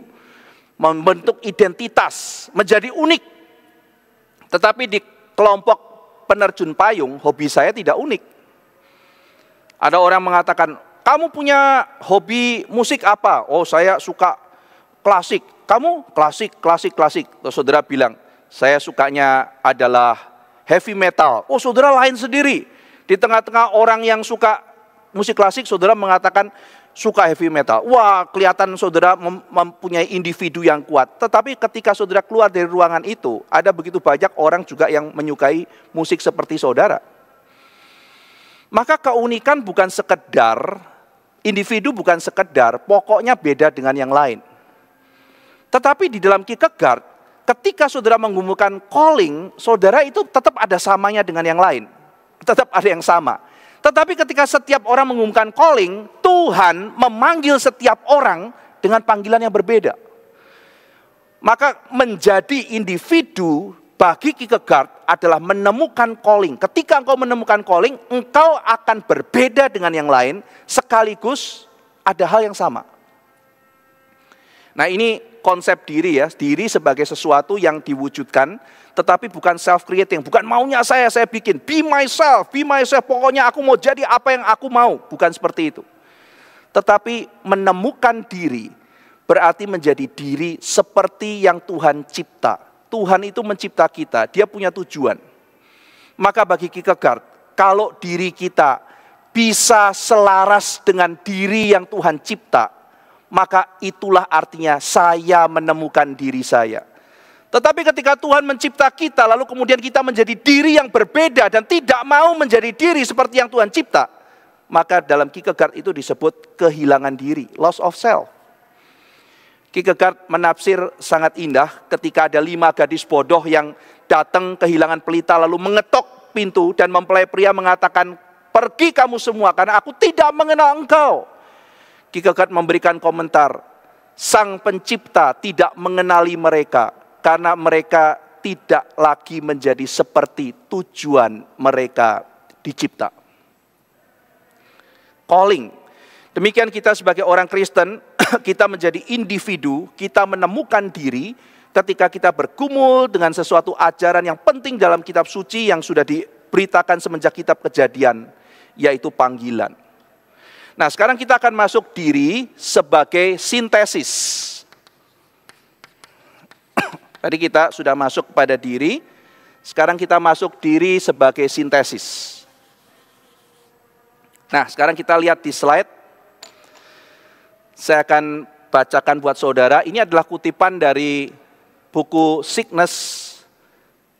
membentuk identitas, menjadi unik. Tetapi di kelompok penerjun payung, hobi saya tidak unik. Ada orang mengatakan, kamu punya hobi musik apa? Oh, saya suka klasik. Kamu klasik, klasik, klasik. Terus saudara bilang, saya sukanya adalah heavy metal. Oh, saudara lain sendiri. Di tengah-tengah orang yang suka musik klasik, saudara mengatakan suka heavy metal. Wah, kelihatan saudara mempunyai individu yang kuat. Tetapi ketika saudara keluar dari ruangan itu, ada begitu banyak orang juga yang menyukai musik seperti saudara. Maka keunikan bukan sekedar Individu bukan sekedar pokoknya beda dengan yang lain. Tetapi di dalam Kierkegaard, ketika saudara mengumumkan calling, saudara itu tetap ada samanya dengan yang lain. Tetap ada yang sama. Tetapi ketika setiap orang mengumumkan calling, Tuhan memanggil setiap orang dengan panggilan yang berbeda. Maka menjadi individu bagi Kierkegaard adalah menemukan calling. Ketika engkau menemukan calling, engkau akan berbeda dengan yang lain sekaligus ada hal yang sama. Nah, ini konsep diri ya, diri sebagai sesuatu yang diwujudkan tetapi bukan self creating, bukan maunya saya saya bikin. Be myself, be myself, pokoknya aku mau jadi apa yang aku mau, bukan seperti itu. Tetapi menemukan diri berarti menjadi diri seperti yang Tuhan cipta Tuhan itu mencipta kita, dia punya tujuan. Maka bagi Kierkegaard, kalau diri kita bisa selaras dengan diri yang Tuhan cipta, maka itulah artinya saya menemukan diri saya. Tetapi ketika Tuhan mencipta kita, lalu kemudian kita menjadi diri yang berbeda dan tidak mau menjadi diri seperti yang Tuhan cipta, maka dalam Kierkegaard itu disebut kehilangan diri, loss of self. Kierkegaard menafsir sangat indah ketika ada lima gadis bodoh yang datang kehilangan pelita lalu mengetok pintu dan mempelai pria mengatakan, pergi kamu semua karena aku tidak mengenal engkau. Kierkegaard memberikan komentar, sang pencipta tidak mengenali mereka karena mereka tidak lagi menjadi seperti tujuan mereka dicipta. Calling Demikian kita sebagai orang Kristen, [clears throat] kita menjadi individu, kita menemukan diri ketika kita bergumul dengan sesuatu ajaran yang penting dalam kitab suci yang sudah diberitakan semenjak kitab kejadian, yaitu panggilan. Nah sekarang kita akan masuk diri sebagai sintesis. [clears throat] Tadi kita sudah masuk pada diri, sekarang kita masuk diri sebagai sintesis. Nah sekarang kita lihat di slide saya akan bacakan buat saudara. Ini adalah kutipan dari buku Sickness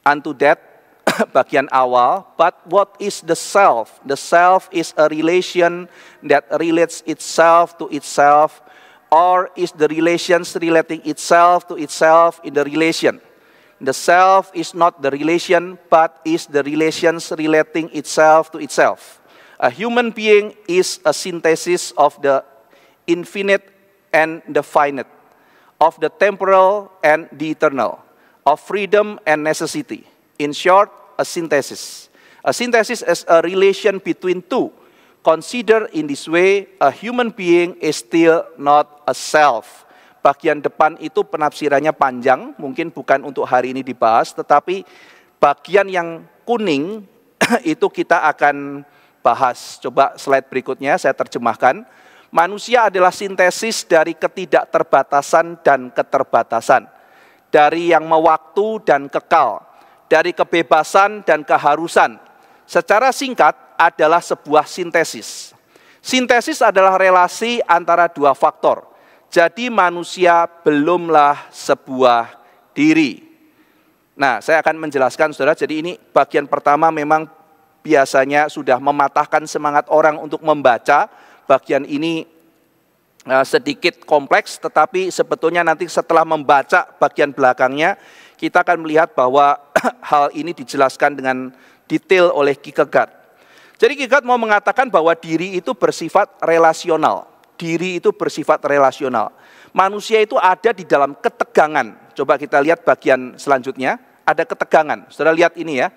Unto Death [coughs] bagian awal. But what is the self? The self is a relation that relates itself to itself or is the relations relating itself to itself in the relation. The self is not the relation but is the relations relating itself to itself. A human being is a synthesis of the infinite and the finite, of the temporal and the eternal, of freedom and necessity. In short, a synthesis. A synthesis as a relation between two. Consider in this way, a human being is still not a self. Bagian depan itu penafsirannya panjang, mungkin bukan untuk hari ini dibahas, tetapi bagian yang kuning [clears throat] itu kita akan bahas. Coba slide berikutnya saya terjemahkan manusia adalah sintesis dari ketidakterbatasan dan keterbatasan, dari yang mewaktu dan kekal, dari kebebasan dan keharusan. Secara singkat adalah sebuah sintesis. Sintesis adalah relasi antara dua faktor. Jadi manusia belumlah sebuah diri. Nah, saya akan menjelaskan saudara, jadi ini bagian pertama memang biasanya sudah mematahkan semangat orang untuk membaca, bagian ini eh, sedikit kompleks, tetapi sebetulnya nanti setelah membaca bagian belakangnya, kita akan melihat bahwa [clears throat] hal ini dijelaskan dengan detail oleh Kierkegaard. Jadi Kierkegaard mau mengatakan bahwa diri itu bersifat relasional. Diri itu bersifat relasional. Manusia itu ada di dalam ketegangan. Coba kita lihat bagian selanjutnya, ada ketegangan. Saudara lihat ini ya.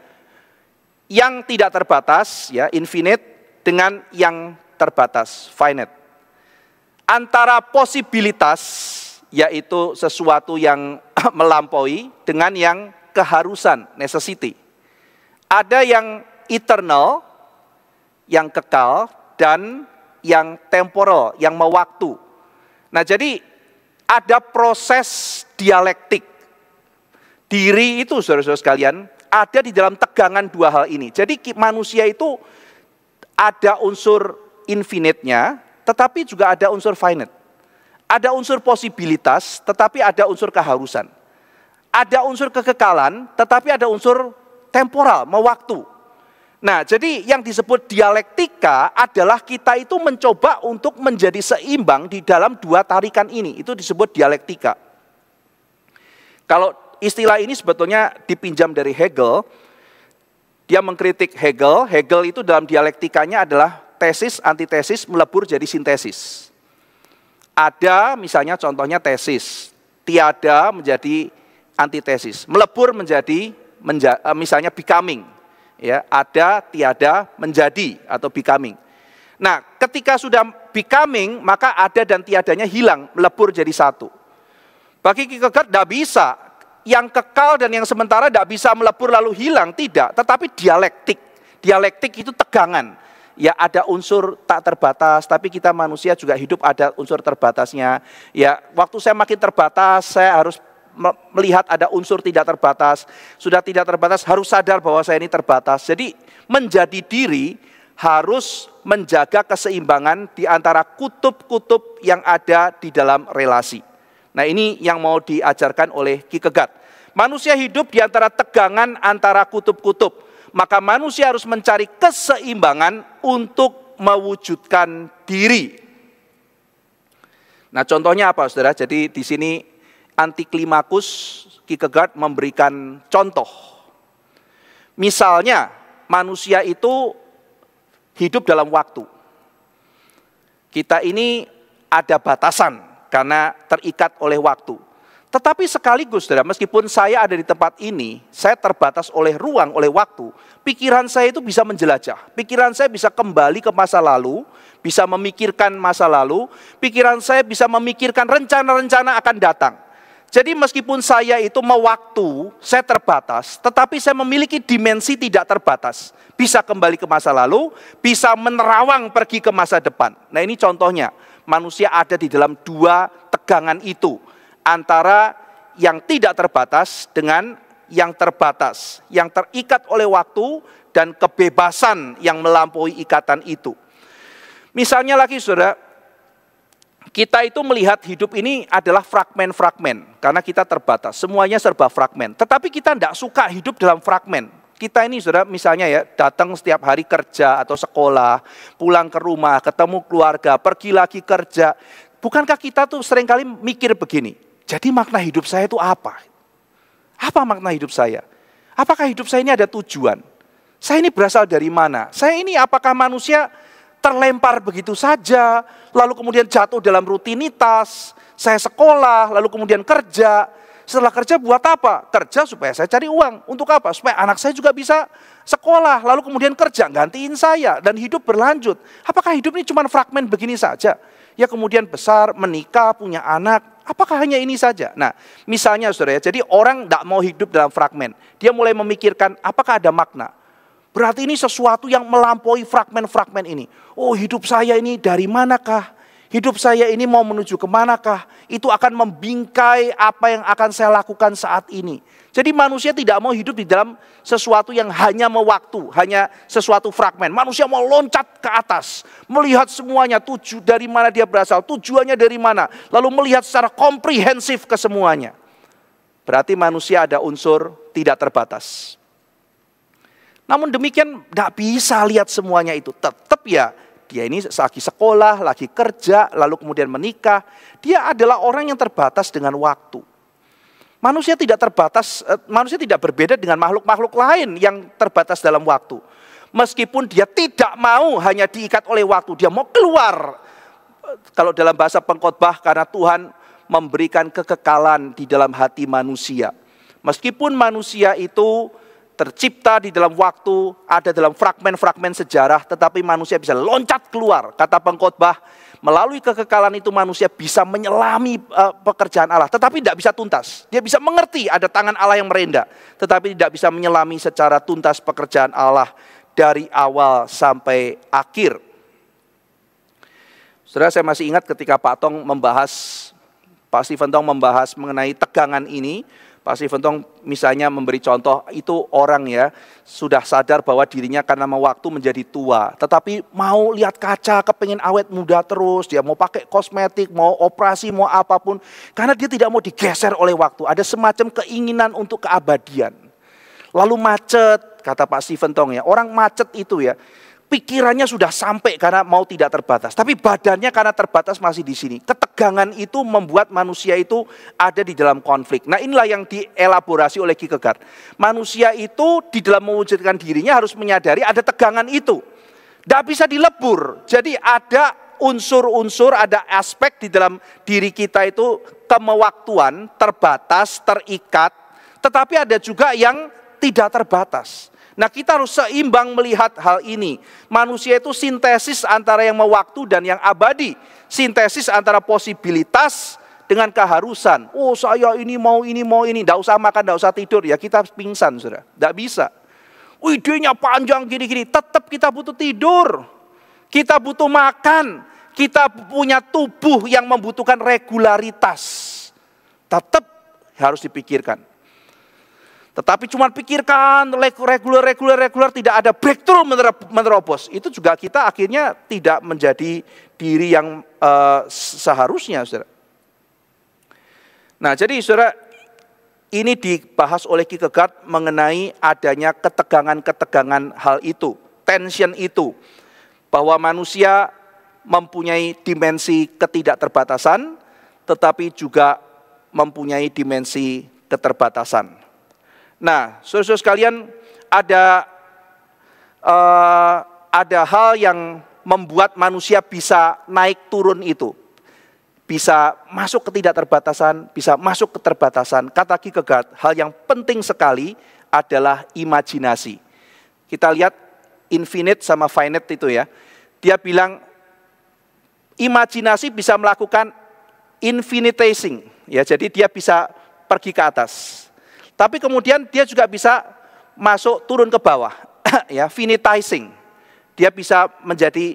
Yang tidak terbatas ya, infinite dengan yang terbatas, finite. Antara posibilitas, yaitu sesuatu yang [clears throat] melampaui, dengan yang keharusan, necessity. Ada yang eternal, yang kekal, dan yang temporal, yang mewaktu. Nah jadi ada proses dialektik. Diri itu saudara-saudara sekalian ada di dalam tegangan dua hal ini. Jadi manusia itu ada unsur infinite-nya, tetapi juga ada unsur finite. Ada unsur posibilitas, tetapi ada unsur keharusan. Ada unsur kekekalan, tetapi ada unsur temporal, mewaktu. Nah, jadi yang disebut dialektika adalah kita itu mencoba untuk menjadi seimbang di dalam dua tarikan ini. Itu disebut dialektika. Kalau istilah ini sebetulnya dipinjam dari Hegel. Dia mengkritik Hegel. Hegel itu dalam dialektikanya adalah tesis, antitesis melebur jadi sintesis. Ada misalnya contohnya tesis, tiada menjadi antitesis, melebur menjadi menja, eh, misalnya becoming. Ya, ada, tiada, menjadi atau becoming. Nah, ketika sudah becoming, maka ada dan tiadanya hilang, melebur jadi satu. Bagi Kierkegaard tidak bisa, yang kekal dan yang sementara tidak bisa melebur lalu hilang, tidak. Tetapi dialektik, dialektik itu tegangan ya ada unsur tak terbatas, tapi kita manusia juga hidup ada unsur terbatasnya. Ya, waktu saya makin terbatas, saya harus melihat ada unsur tidak terbatas. Sudah tidak terbatas, harus sadar bahwa saya ini terbatas. Jadi menjadi diri harus menjaga keseimbangan di antara kutub-kutub yang ada di dalam relasi. Nah ini yang mau diajarkan oleh Kierkegaard. Manusia hidup di antara tegangan antara kutub-kutub maka manusia harus mencari keseimbangan untuk mewujudkan diri. Nah, contohnya apa Saudara? Jadi di sini antiklimakus Kierkegaard memberikan contoh. Misalnya, manusia itu hidup dalam waktu. Kita ini ada batasan karena terikat oleh waktu. Tetapi sekaligus, saudara, meskipun saya ada di tempat ini, saya terbatas oleh ruang, oleh waktu. Pikiran saya itu bisa menjelajah. Pikiran saya bisa kembali ke masa lalu, bisa memikirkan masa lalu. Pikiran saya bisa memikirkan rencana-rencana akan datang. Jadi meskipun saya itu mewaktu, saya terbatas, tetapi saya memiliki dimensi tidak terbatas. Bisa kembali ke masa lalu, bisa menerawang pergi ke masa depan. Nah ini contohnya, manusia ada di dalam dua tegangan itu antara yang tidak terbatas dengan yang terbatas, yang terikat oleh waktu dan kebebasan yang melampaui ikatan itu. Misalnya lagi saudara, kita itu melihat hidup ini adalah fragmen-fragmen, karena kita terbatas, semuanya serba fragmen. Tetapi kita tidak suka hidup dalam fragmen. Kita ini saudara misalnya ya datang setiap hari kerja atau sekolah, pulang ke rumah, ketemu keluarga, pergi lagi kerja. Bukankah kita tuh seringkali mikir begini, jadi makna hidup saya itu apa? Apa makna hidup saya? Apakah hidup saya ini ada tujuan? Saya ini berasal dari mana? Saya ini apakah manusia terlempar begitu saja, lalu kemudian jatuh dalam rutinitas, saya sekolah, lalu kemudian kerja. Setelah kerja buat apa? Kerja supaya saya cari uang. Untuk apa? Supaya anak saya juga bisa sekolah, lalu kemudian kerja, gantiin saya, dan hidup berlanjut. Apakah hidup ini cuma fragmen begini saja? Ya kemudian besar, menikah, punya anak, Apakah hanya ini saja? Nah, misalnya saudara ya, jadi orang tidak mau hidup dalam fragmen. Dia mulai memikirkan apakah ada makna. Berarti ini sesuatu yang melampaui fragmen-fragmen ini. Oh hidup saya ini dari manakah? Hidup saya ini mau menuju kemanakah? Itu akan membingkai apa yang akan saya lakukan saat ini. Jadi manusia tidak mau hidup di dalam sesuatu yang hanya mewaktu, hanya sesuatu fragmen. Manusia mau loncat ke atas, melihat semuanya, tuju dari mana dia berasal, tujuannya dari mana, lalu melihat secara komprehensif ke semuanya. Berarti manusia ada unsur tidak terbatas. Namun demikian tidak bisa lihat semuanya itu. Tetap ya dia ini lagi sekolah, lagi kerja, lalu kemudian menikah. Dia adalah orang yang terbatas dengan waktu. Manusia tidak terbatas, eh, manusia tidak berbeda dengan makhluk-makhluk lain yang terbatas dalam waktu. Meskipun dia tidak mau hanya diikat oleh waktu, dia mau keluar. Eh, kalau dalam bahasa pengkhotbah karena Tuhan memberikan kekekalan di dalam hati manusia. Meskipun manusia itu tercipta di dalam waktu, ada dalam fragmen-fragmen sejarah, tetapi manusia bisa loncat keluar. Kata pengkhotbah, melalui kekekalan itu manusia bisa menyelami uh, pekerjaan Allah, tetapi tidak bisa tuntas. Dia bisa mengerti ada tangan Allah yang merenda, tetapi tidak bisa menyelami secara tuntas pekerjaan Allah dari awal sampai akhir. Saudara saya masih ingat ketika Pak Tong membahas, Pak Steven Tong membahas mengenai tegangan ini, Pak Siventong misalnya memberi contoh itu orang ya sudah sadar bahwa dirinya karena mau waktu menjadi tua, tetapi mau lihat kaca, kepingin awet muda terus, dia mau pakai kosmetik, mau operasi, mau apapun, karena dia tidak mau digeser oleh waktu. Ada semacam keinginan untuk keabadian. Lalu macet, kata Pak Siventong ya, orang macet itu ya, pikirannya sudah sampai karena mau tidak terbatas, tapi badannya karena terbatas masih di sini. Ketegangan itu membuat manusia itu ada di dalam konflik. Nah, inilah yang dielaborasi oleh Kierkegaard. Manusia itu di dalam mewujudkan dirinya harus menyadari ada tegangan itu. Tidak bisa dilebur. Jadi ada unsur-unsur, ada aspek di dalam diri kita itu kemewaktuan, terbatas, terikat, tetapi ada juga yang tidak terbatas. Nah kita harus seimbang melihat hal ini. Manusia itu sintesis antara yang mewaktu dan yang abadi. Sintesis antara posibilitas dengan keharusan. Oh saya ini mau ini mau ini. Tidak usah makan, tidak usah tidur. Ya kita pingsan sudah. Tidak bisa. Idenya panjang gini-gini. Tetap kita butuh tidur. Kita butuh makan. Kita punya tubuh yang membutuhkan regularitas. Tetap harus dipikirkan. Tetapi cuma pikirkan reguler, reguler, reguler, tidak ada breakthrough menerobos. Itu juga kita akhirnya tidak menjadi diri yang uh, seharusnya, saudara. Nah, jadi saudara, ini dibahas oleh Kierkegaard mengenai adanya ketegangan-ketegangan hal itu, tension itu. Bahwa manusia mempunyai dimensi ketidakterbatasan, tetapi juga mempunyai dimensi keterbatasan. Nah, saudara-saudara sekalian, ada uh, ada hal yang membuat manusia bisa naik turun itu. Bisa masuk ke tidak terbatasan, bisa masuk ke terbatasan. Kata Kierkegaard, hal yang penting sekali adalah imajinasi. Kita lihat infinite sama finite itu ya. Dia bilang imajinasi bisa melakukan infinitizing ya. Jadi dia bisa pergi ke atas. Tapi kemudian dia juga bisa masuk turun ke bawah, [clears throat] ya finitizing. Dia bisa menjadi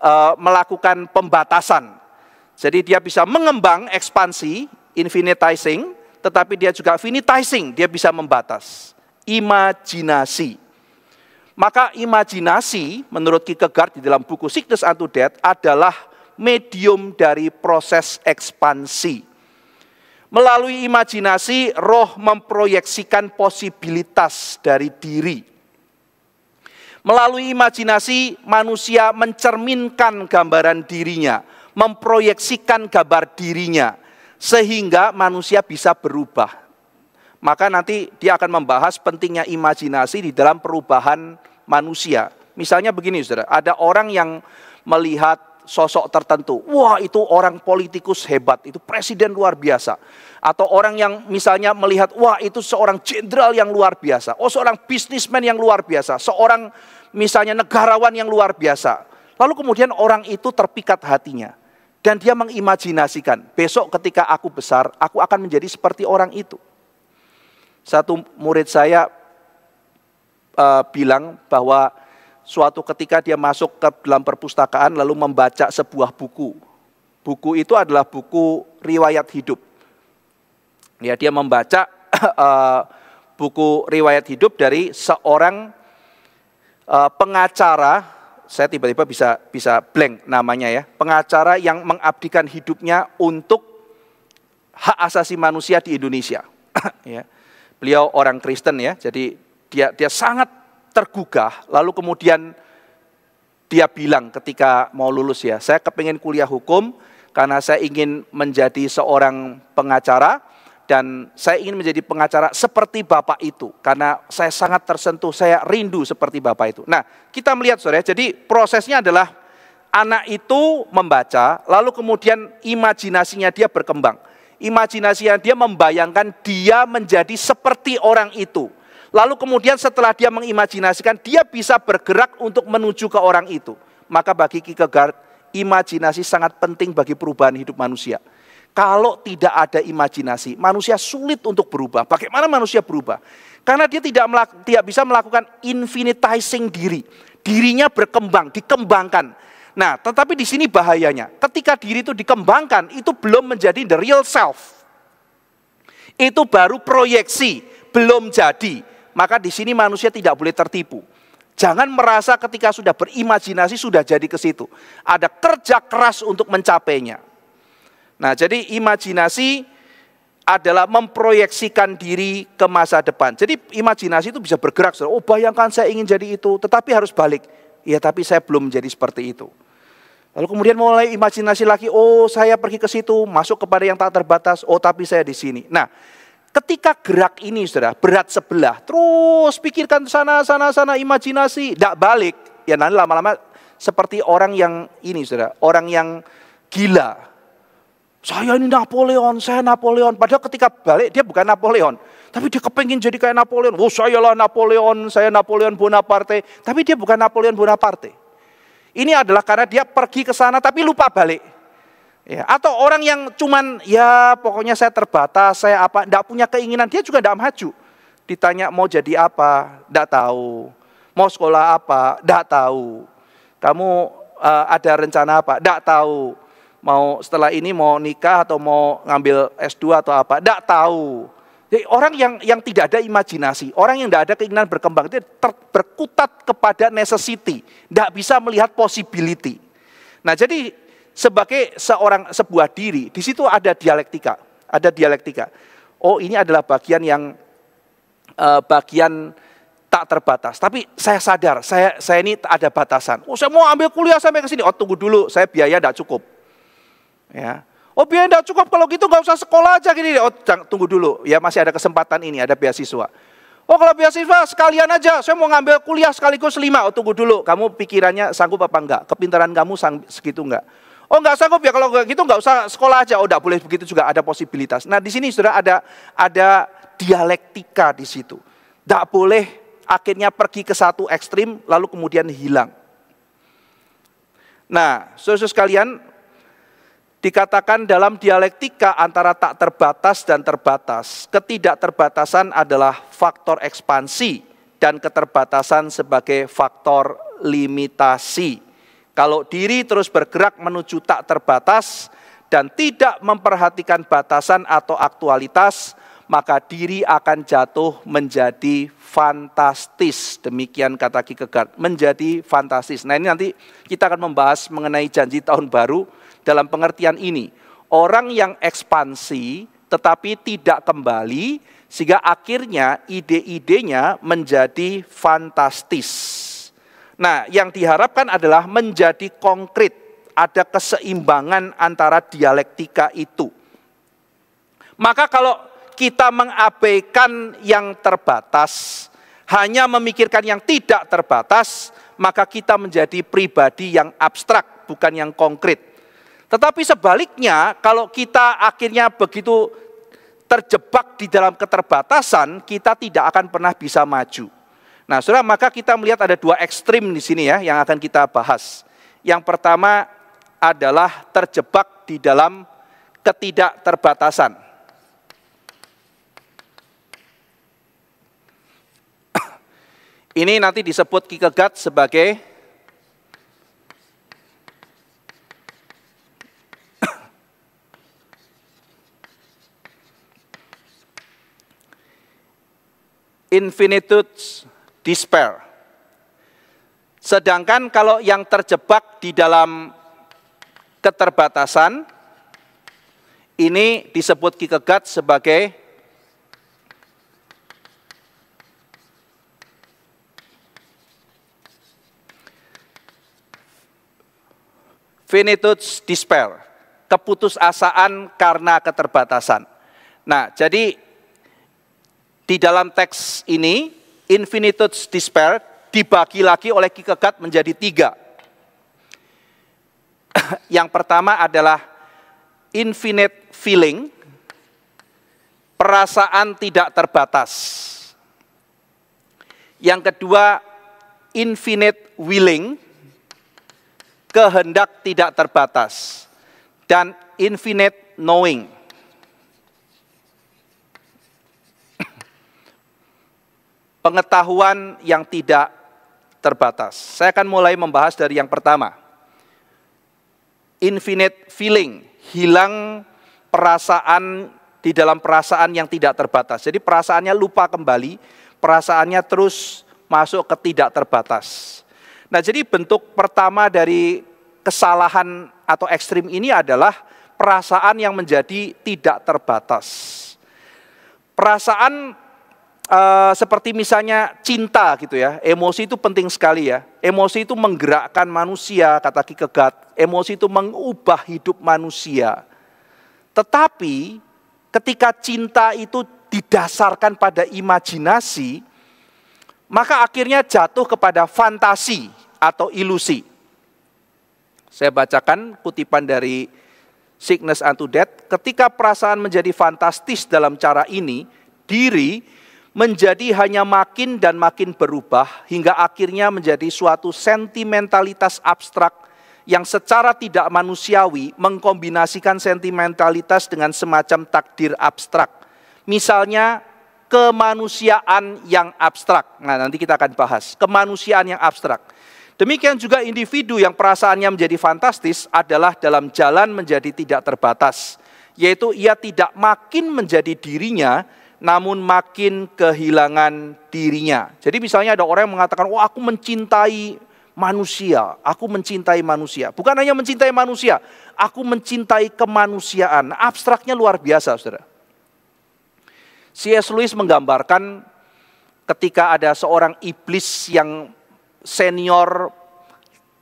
e, melakukan pembatasan. Jadi dia bisa mengembang ekspansi, infinitizing, tetapi dia juga finitizing, dia bisa membatas. Imajinasi. Maka imajinasi menurut Kierkegaard di dalam buku Sickness and Death adalah medium dari proses ekspansi. Melalui imajinasi, roh memproyeksikan posibilitas dari diri. Melalui imajinasi, manusia mencerminkan gambaran dirinya, memproyeksikan gambar dirinya, sehingga manusia bisa berubah. Maka nanti dia akan membahas pentingnya imajinasi di dalam perubahan manusia. Misalnya begini, saudara, ada orang yang melihat sosok tertentu. Wah, itu orang politikus hebat, itu presiden luar biasa. Atau orang yang misalnya melihat, wah itu seorang jenderal yang luar biasa. Oh, seorang bisnismen yang luar biasa. Seorang misalnya negarawan yang luar biasa. Lalu kemudian orang itu terpikat hatinya. Dan dia mengimajinasikan, besok ketika aku besar, aku akan menjadi seperti orang itu. Satu murid saya uh, bilang bahwa suatu ketika dia masuk ke dalam perpustakaan lalu membaca sebuah buku. Buku itu adalah buku riwayat hidup. Ya, dia membaca [clears throat] eh, buku riwayat hidup dari seorang eh, pengacara. Saya tiba-tiba bisa bisa blank namanya ya. Pengacara yang mengabdikan hidupnya untuk hak asasi manusia di Indonesia. [clears throat] ya. Beliau orang Kristen ya, jadi dia dia sangat tergugah, lalu kemudian dia bilang ketika mau lulus ya, saya kepingin kuliah hukum karena saya ingin menjadi seorang pengacara dan saya ingin menjadi pengacara seperti Bapak itu karena saya sangat tersentuh, saya rindu seperti Bapak itu. Nah, kita melihat sore ya, jadi prosesnya adalah anak itu membaca lalu kemudian imajinasinya dia berkembang. Imajinasinya dia membayangkan dia menjadi seperti orang itu. Lalu kemudian setelah dia mengimajinasikan, dia bisa bergerak untuk menuju ke orang itu. Maka bagi Kierkegaard, imajinasi sangat penting bagi perubahan hidup manusia. Kalau tidak ada imajinasi, manusia sulit untuk berubah. Bagaimana manusia berubah? Karena dia tidak, melaku, tidak bisa melakukan infinitizing diri. Dirinya berkembang, dikembangkan. Nah, tetapi di sini bahayanya. Ketika diri itu dikembangkan, itu belum menjadi the real self. Itu baru proyeksi, belum jadi maka di sini manusia tidak boleh tertipu. Jangan merasa ketika sudah berimajinasi sudah jadi ke situ. Ada kerja keras untuk mencapainya. Nah, jadi imajinasi adalah memproyeksikan diri ke masa depan. Jadi imajinasi itu bisa bergerak. Oh bayangkan saya ingin jadi itu, tetapi harus balik. Ya tapi saya belum menjadi seperti itu. Lalu kemudian mulai imajinasi lagi, oh saya pergi ke situ, masuk kepada yang tak terbatas, oh tapi saya di sini. Nah, Ketika gerak ini saudara, berat sebelah, terus pikirkan sana, sana, sana, imajinasi, tidak balik. Ya nanti lama-lama seperti orang yang ini saudara, orang yang gila. Saya ini Napoleon, saya Napoleon. Padahal ketika balik dia bukan Napoleon. Tapi dia kepengen jadi kayak Napoleon. Oh saya lah Napoleon, saya Napoleon Bonaparte. Tapi dia bukan Napoleon Bonaparte. Ini adalah karena dia pergi ke sana tapi lupa balik. Ya, atau orang yang cuman ya pokoknya saya terbatas, saya apa, tidak punya keinginan, dia juga tidak maju. Ditanya mau jadi apa, tidak tahu. Mau sekolah apa, tidak tahu. Kamu uh, ada rencana apa, tidak tahu. Mau setelah ini mau nikah atau mau ngambil S2 atau apa, tidak tahu. Jadi orang yang yang tidak ada imajinasi, orang yang tidak ada keinginan berkembang, dia ter, berkutat kepada necessity, tidak bisa melihat possibility. Nah jadi sebagai seorang sebuah diri, di situ ada dialektika, ada dialektika. Oh, ini adalah bagian yang eh, bagian tak terbatas. Tapi saya sadar, saya saya ini ada batasan. Oh, saya mau ambil kuliah sampai ke sini. Oh, tunggu dulu, saya biaya tidak cukup. Ya. Oh, biaya tidak cukup kalau gitu nggak usah sekolah aja gini. Oh, tunggu dulu. Ya, masih ada kesempatan ini, ada beasiswa. Oh, kalau beasiswa sekalian aja. Saya mau ngambil kuliah sekaligus lima. Oh, tunggu dulu. Kamu pikirannya sanggup apa enggak? Kepintaran kamu sang, segitu enggak? Oh nggak sanggup ya kalau gitu nggak usah sekolah aja. Oh nggak boleh begitu juga ada posibilitas. Nah di sini sudah ada ada dialektika di situ. Nggak boleh akhirnya pergi ke satu ekstrim lalu kemudian hilang. Nah, saudara sekalian, dikatakan dalam dialektika antara tak terbatas dan terbatas, ketidakterbatasan adalah faktor ekspansi dan keterbatasan sebagai faktor limitasi. Kalau diri terus bergerak menuju tak terbatas dan tidak memperhatikan batasan atau aktualitas, maka diri akan jatuh menjadi fantastis. Demikian kata Kierkegaard, menjadi fantastis. Nah ini nanti kita akan membahas mengenai janji tahun baru dalam pengertian ini. Orang yang ekspansi tetapi tidak kembali sehingga akhirnya ide-idenya menjadi fantastis. Nah, yang diharapkan adalah menjadi konkret, ada keseimbangan antara dialektika itu. Maka kalau kita mengabaikan yang terbatas, hanya memikirkan yang tidak terbatas, maka kita menjadi pribadi yang abstrak, bukan yang konkret. Tetapi sebaliknya, kalau kita akhirnya begitu terjebak di dalam keterbatasan, kita tidak akan pernah bisa maju. Nah, saudara, maka kita melihat ada dua ekstrim di sini ya yang akan kita bahas. Yang pertama adalah terjebak di dalam ketidakterbatasan. [coughs] Ini nanti disebut Kierkegaard sebagai [coughs] infinitudes despair. Sedangkan kalau yang terjebak di dalam keterbatasan, ini disebut kikegat sebagai finitude despair, keputusasaan karena keterbatasan. Nah, jadi di dalam teks ini infinitus despair dibagi lagi oleh Ki menjadi tiga. [clears throat] Yang pertama adalah infinite feeling, perasaan tidak terbatas. Yang kedua, infinite willing, kehendak tidak terbatas. Dan infinite knowing, pengetahuan yang tidak terbatas. Saya akan mulai membahas dari yang pertama. Infinite feeling, hilang perasaan di dalam perasaan yang tidak terbatas. Jadi perasaannya lupa kembali, perasaannya terus masuk ke tidak terbatas. Nah, jadi bentuk pertama dari kesalahan atau ekstrim ini adalah perasaan yang menjadi tidak terbatas. Perasaan Eh, seperti misalnya cinta gitu ya. Emosi itu penting sekali ya. Emosi itu menggerakkan manusia, kata kegat. Emosi itu mengubah hidup manusia. Tetapi ketika cinta itu didasarkan pada imajinasi, maka akhirnya jatuh kepada fantasi atau ilusi. Saya bacakan kutipan dari Sickness Unto Death, ketika perasaan menjadi fantastis dalam cara ini, diri menjadi hanya makin dan makin berubah hingga akhirnya menjadi suatu sentimentalitas abstrak yang secara tidak manusiawi mengkombinasikan sentimentalitas dengan semacam takdir abstrak. Misalnya kemanusiaan yang abstrak. Nah, nanti kita akan bahas kemanusiaan yang abstrak. Demikian juga individu yang perasaannya menjadi fantastis adalah dalam jalan menjadi tidak terbatas, yaitu ia tidak makin menjadi dirinya namun makin kehilangan dirinya. Jadi misalnya ada orang yang mengatakan, "Wah, oh, aku mencintai manusia. Aku mencintai manusia." Bukan hanya mencintai manusia, aku mencintai kemanusiaan. Abstraknya luar biasa, Saudara. C.S. Lewis menggambarkan ketika ada seorang iblis yang senior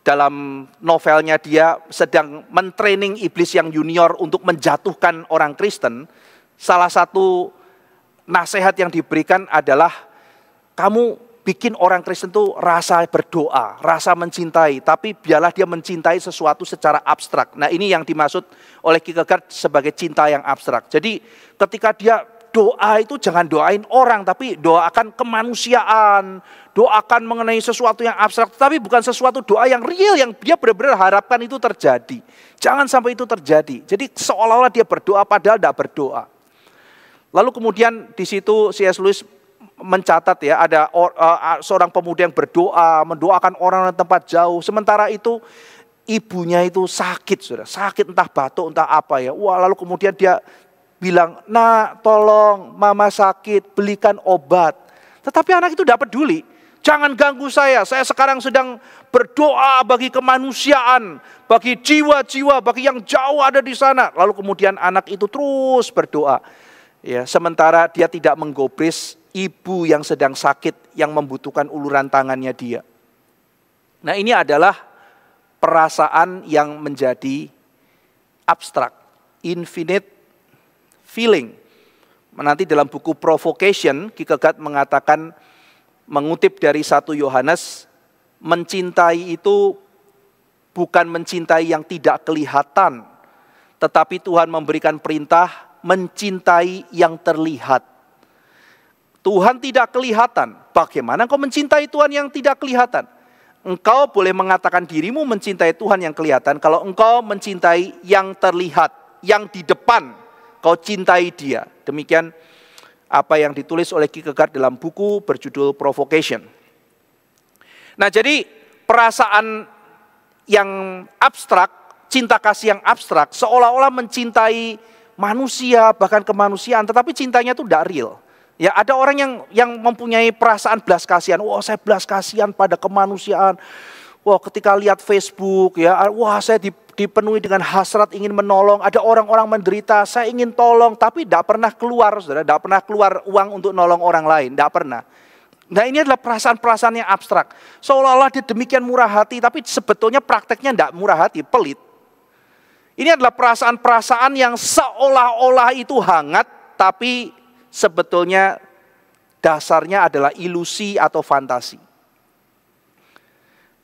dalam novelnya dia sedang mentraining iblis yang junior untuk menjatuhkan orang Kristen. Salah satu nasihat yang diberikan adalah kamu bikin orang Kristen itu rasa berdoa, rasa mencintai, tapi biarlah dia mencintai sesuatu secara abstrak. Nah ini yang dimaksud oleh Kierkegaard sebagai cinta yang abstrak. Jadi ketika dia doa itu jangan doain orang, tapi doakan kemanusiaan, doakan mengenai sesuatu yang abstrak, tapi bukan sesuatu doa yang real, yang dia benar-benar harapkan itu terjadi. Jangan sampai itu terjadi. Jadi seolah-olah dia berdoa padahal tidak berdoa. Lalu kemudian di situ C.S. Lewis mencatat ya ada eh, seorang pemuda yang berdoa mendoakan orang di tempat jauh. Sementara itu ibunya itu sakit sudah sakit entah batuk entah apa ya. Wah lalu kemudian dia bilang nak tolong mama sakit belikan obat. Tetapi anak itu tidak peduli. Jangan ganggu saya. Saya sekarang sedang berdoa bagi kemanusiaan, bagi jiwa-jiwa, bagi yang jauh ada di sana. Lalu kemudian anak itu terus berdoa. Ya, sementara dia tidak menggobris ibu yang sedang sakit yang membutuhkan uluran tangannya dia. Nah, ini adalah perasaan yang menjadi abstrak, infinite feeling. Nanti dalam buku Provocation, Kierkegaard mengatakan mengutip dari satu Yohanes, mencintai itu bukan mencintai yang tidak kelihatan, tetapi Tuhan memberikan perintah mencintai yang terlihat. Tuhan tidak kelihatan. Bagaimana kau mencintai Tuhan yang tidak kelihatan? Engkau boleh mengatakan dirimu mencintai Tuhan yang kelihatan kalau engkau mencintai yang terlihat, yang di depan. Kau cintai dia. Demikian apa yang ditulis oleh Kierkegaard dalam buku berjudul Provocation. Nah, jadi perasaan yang abstrak, cinta kasih yang abstrak seolah-olah mencintai manusia, bahkan kemanusiaan, tetapi cintanya itu tidak real. Ya, ada orang yang yang mempunyai perasaan belas kasihan. Wah, saya belas kasihan pada kemanusiaan. Wah, ketika lihat Facebook ya, wah saya dipenuhi dengan hasrat ingin menolong. Ada orang-orang menderita, saya ingin tolong, tapi tidak pernah keluar, saudara, tidak pernah keluar uang untuk nolong orang lain, tidak pernah. Nah ini adalah perasaan-perasaan yang abstrak. Seolah-olah dia demikian murah hati, tapi sebetulnya prakteknya tidak murah hati, pelit. Ini adalah perasaan-perasaan yang seolah-olah itu hangat, tapi sebetulnya dasarnya adalah ilusi atau fantasi.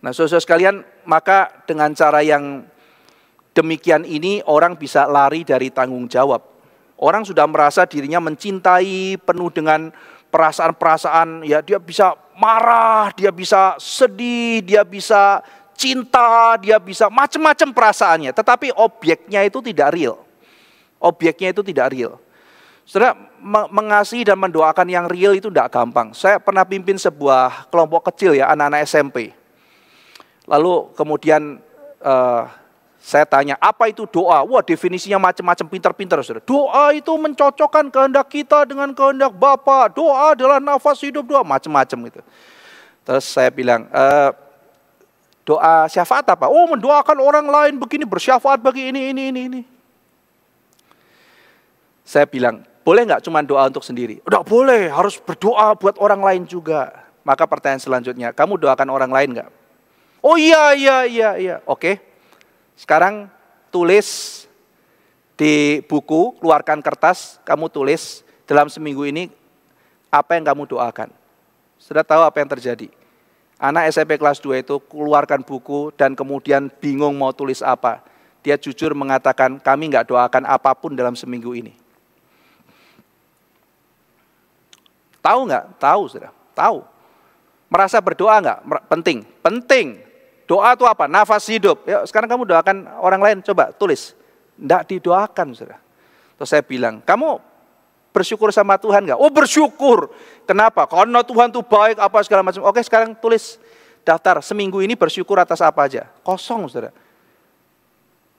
Nah, saudara sekalian, maka dengan cara yang demikian ini orang bisa lari dari tanggung jawab. Orang sudah merasa dirinya mencintai penuh dengan perasaan-perasaan, ya dia bisa marah, dia bisa sedih, dia bisa cinta, dia bisa macam-macam perasaannya. Tetapi objeknya itu tidak real. Objeknya itu tidak real. Saudara, mengasihi dan mendoakan yang real itu tidak gampang. Saya pernah pimpin sebuah kelompok kecil ya, anak-anak SMP. Lalu kemudian uh, saya tanya, apa itu doa? Wah definisinya macam-macam pinter-pinter. Saudara. Doa itu mencocokkan kehendak kita dengan kehendak Bapa. Doa adalah nafas hidup doa, macam-macam gitu. Terus saya bilang, eh, uh, Doa syafaat apa? Oh mendoakan orang lain begini, bersyafaat bagi ini, ini, ini, ini. Saya bilang, boleh nggak cuma doa untuk sendiri? Udah boleh, harus berdoa buat orang lain juga. Maka pertanyaan selanjutnya, kamu doakan orang lain nggak? Oh iya, iya, iya, iya. Oke, sekarang tulis di buku, keluarkan kertas, kamu tulis dalam seminggu ini apa yang kamu doakan. Sudah tahu apa yang terjadi. Anak SMP kelas 2 itu keluarkan buku dan kemudian bingung mau tulis apa. Dia jujur mengatakan, kami nggak doakan apapun dalam seminggu ini. Tahu nggak? Tahu, sudah. Tahu. Merasa berdoa nggak? Penting. Penting. Doa itu apa? Nafas hidup. Yuk, sekarang kamu doakan orang lain, coba tulis. Nggak didoakan, sudah. Terus saya bilang, kamu bersyukur sama Tuhan nggak? Oh bersyukur. Kenapa? Karena Tuhan tuh baik apa segala macam. Oke sekarang tulis daftar seminggu ini bersyukur atas apa aja. Kosong saudara.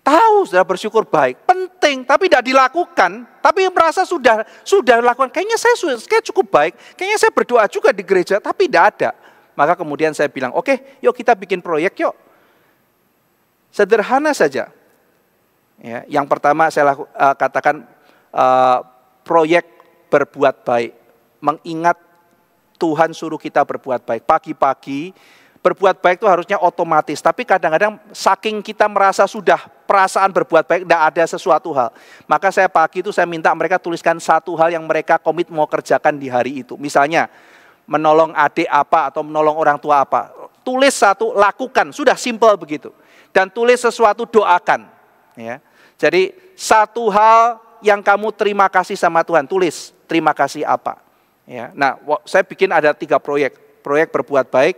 Tahu saudara bersyukur baik, penting tapi tidak dilakukan. Tapi merasa sudah sudah lakukan. Kayaknya saya sudah cukup baik. Kayaknya saya berdoa juga di gereja tapi tidak ada. Maka kemudian saya bilang, oke yuk kita bikin proyek yuk. Sederhana saja. Ya, yang pertama saya laku, uh, katakan uh, proyek berbuat baik, mengingat Tuhan suruh kita berbuat baik. Pagi-pagi berbuat baik itu harusnya otomatis, tapi kadang-kadang saking kita merasa sudah perasaan berbuat baik, tidak ada sesuatu hal. Maka saya pagi itu saya minta mereka tuliskan satu hal yang mereka komit mau kerjakan di hari itu. Misalnya menolong adik apa atau menolong orang tua apa. Tulis satu, lakukan, sudah simple begitu. Dan tulis sesuatu, doakan. Ya. Jadi satu hal yang kamu terima kasih sama Tuhan? Tulis, terima kasih apa? Ya. Nah, saya bikin ada tiga proyek. Proyek berbuat baik,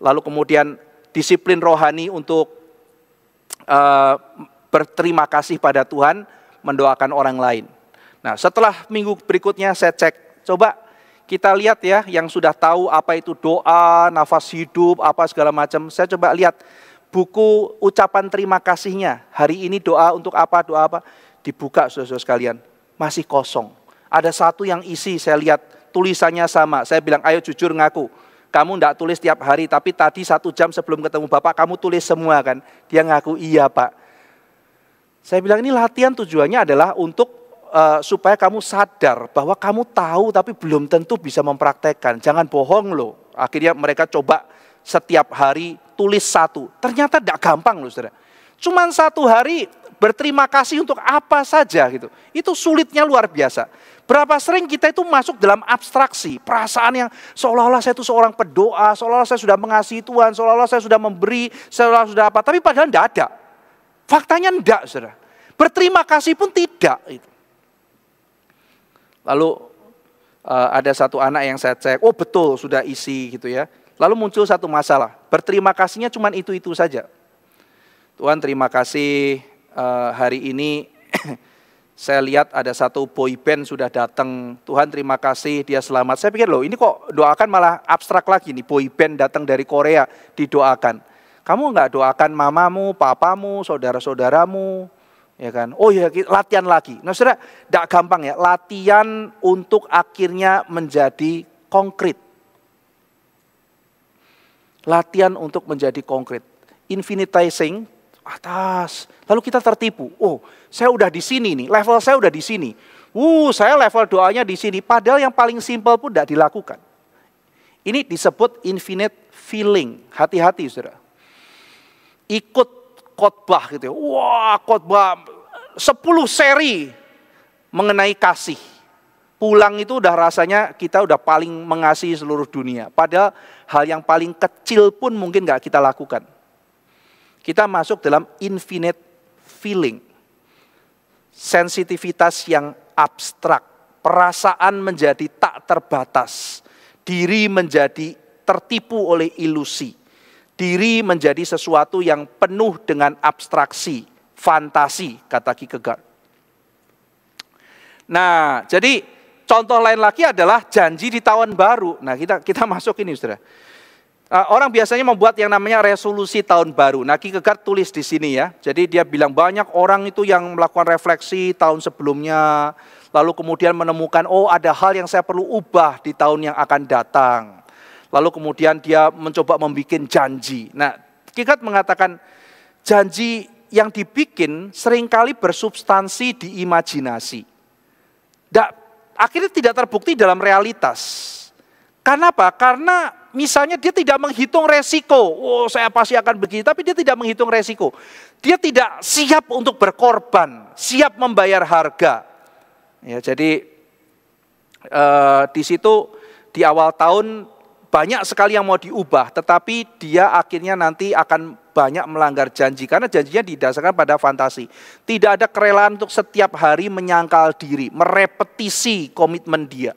lalu kemudian disiplin rohani untuk uh, berterima kasih pada Tuhan, mendoakan orang lain. Nah, setelah minggu berikutnya saya cek, coba kita lihat ya yang sudah tahu apa itu doa, nafas hidup, apa segala macam. Saya coba lihat buku ucapan terima kasihnya. Hari ini doa untuk apa, doa apa dibuka saudara-saudara sekalian, masih kosong. Ada satu yang isi, saya lihat tulisannya sama. Saya bilang, ayo jujur ngaku. Kamu tidak tulis tiap hari, tapi tadi satu jam sebelum ketemu Bapak, kamu tulis semua kan? Dia ngaku, iya Pak. Saya bilang, ini latihan tujuannya adalah untuk uh, supaya kamu sadar bahwa kamu tahu tapi belum tentu bisa mempraktekkan. Jangan bohong loh. Akhirnya mereka coba setiap hari tulis satu. Ternyata tidak gampang loh saudara. Cuman satu hari berterima kasih untuk apa saja gitu. Itu sulitnya luar biasa. Berapa sering kita itu masuk dalam abstraksi, perasaan yang seolah-olah saya itu seorang pedoa, seolah-olah saya sudah mengasihi Tuhan, seolah-olah saya sudah memberi, seolah-olah sudah apa. Tapi padahal tidak ada. Faktanya tidak, saudara. Berterima kasih pun tidak. Gitu. Lalu eh, ada satu anak yang saya cek, oh betul sudah isi gitu ya. Lalu muncul satu masalah, berterima kasihnya cuma itu-itu saja. Tuhan terima kasih Eh, hari ini [clears throat] saya lihat ada satu boy band sudah datang. Tuhan terima kasih dia selamat. Saya pikir loh ini kok doakan malah abstrak lagi nih boy band datang dari Korea didoakan. Kamu nggak doakan mamamu, papamu, saudara-saudaramu, ya kan? Oh ya latihan lagi. Nah saudara, tidak gampang ya. Latihan untuk akhirnya menjadi konkret. Latihan untuk menjadi konkret. Infinitizing atas. Lalu kita tertipu. Oh, saya udah di sini nih, level saya udah di sini. uh saya level doanya di sini. Padahal yang paling simpel pun tidak dilakukan. Ini disebut infinite feeling. Hati-hati, saudara. Ikut khotbah gitu. Ya. Wah, khotbah sepuluh seri mengenai kasih. Pulang itu udah rasanya kita udah paling mengasihi seluruh dunia. Padahal hal yang paling kecil pun mungkin nggak kita lakukan. Kita masuk dalam infinite feeling. Sensitivitas yang abstrak. Perasaan menjadi tak terbatas. Diri menjadi tertipu oleh ilusi. Diri menjadi sesuatu yang penuh dengan abstraksi, fantasi, kata Kierkegaard. Nah, jadi contoh lain lagi adalah janji di tahun baru. Nah, kita kita masuk ini, Saudara. Eh, orang biasanya membuat yang namanya resolusi tahun baru. Nah, Kierkegaard tulis di sini ya. Jadi dia bilang banyak orang itu yang melakukan refleksi tahun sebelumnya, lalu kemudian menemukan oh ada hal yang saya perlu ubah di tahun yang akan datang. Lalu kemudian dia mencoba membuat janji. Nah, Kierkegaard mengatakan janji yang dibikin seringkali bersubstansi di imajinasi. akhirnya tidak terbukti dalam realitas. Karena apa? Karena misalnya dia tidak menghitung resiko. Oh, saya pasti akan begini, tapi dia tidak menghitung resiko. Dia tidak siap untuk berkorban, siap membayar harga. Ya, jadi eh, di situ di awal tahun banyak sekali yang mau diubah, tetapi dia akhirnya nanti akan banyak melanggar janji karena janjinya didasarkan pada fantasi. Tidak ada kerelaan untuk setiap hari menyangkal diri, merepetisi komitmen dia.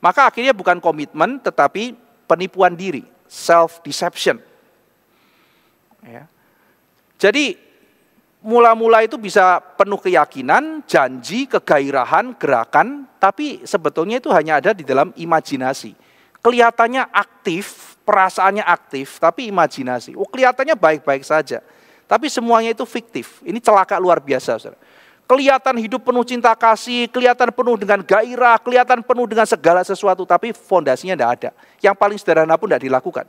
Maka akhirnya bukan komitmen tetapi penipuan diri, self deception. Ya. Jadi mula-mula itu bisa penuh keyakinan, janji, kegairahan, gerakan, tapi sebetulnya itu hanya ada di dalam imajinasi. Kelihatannya aktif, perasaannya aktif, tapi imajinasi. Oh, kelihatannya baik-baik saja. Tapi semuanya itu fiktif. Ini celaka luar biasa, Saudara kelihatan hidup penuh cinta kasih, kelihatan penuh dengan gairah, kelihatan penuh dengan segala sesuatu, tapi fondasinya tidak ada. Yang paling sederhana pun tidak dilakukan.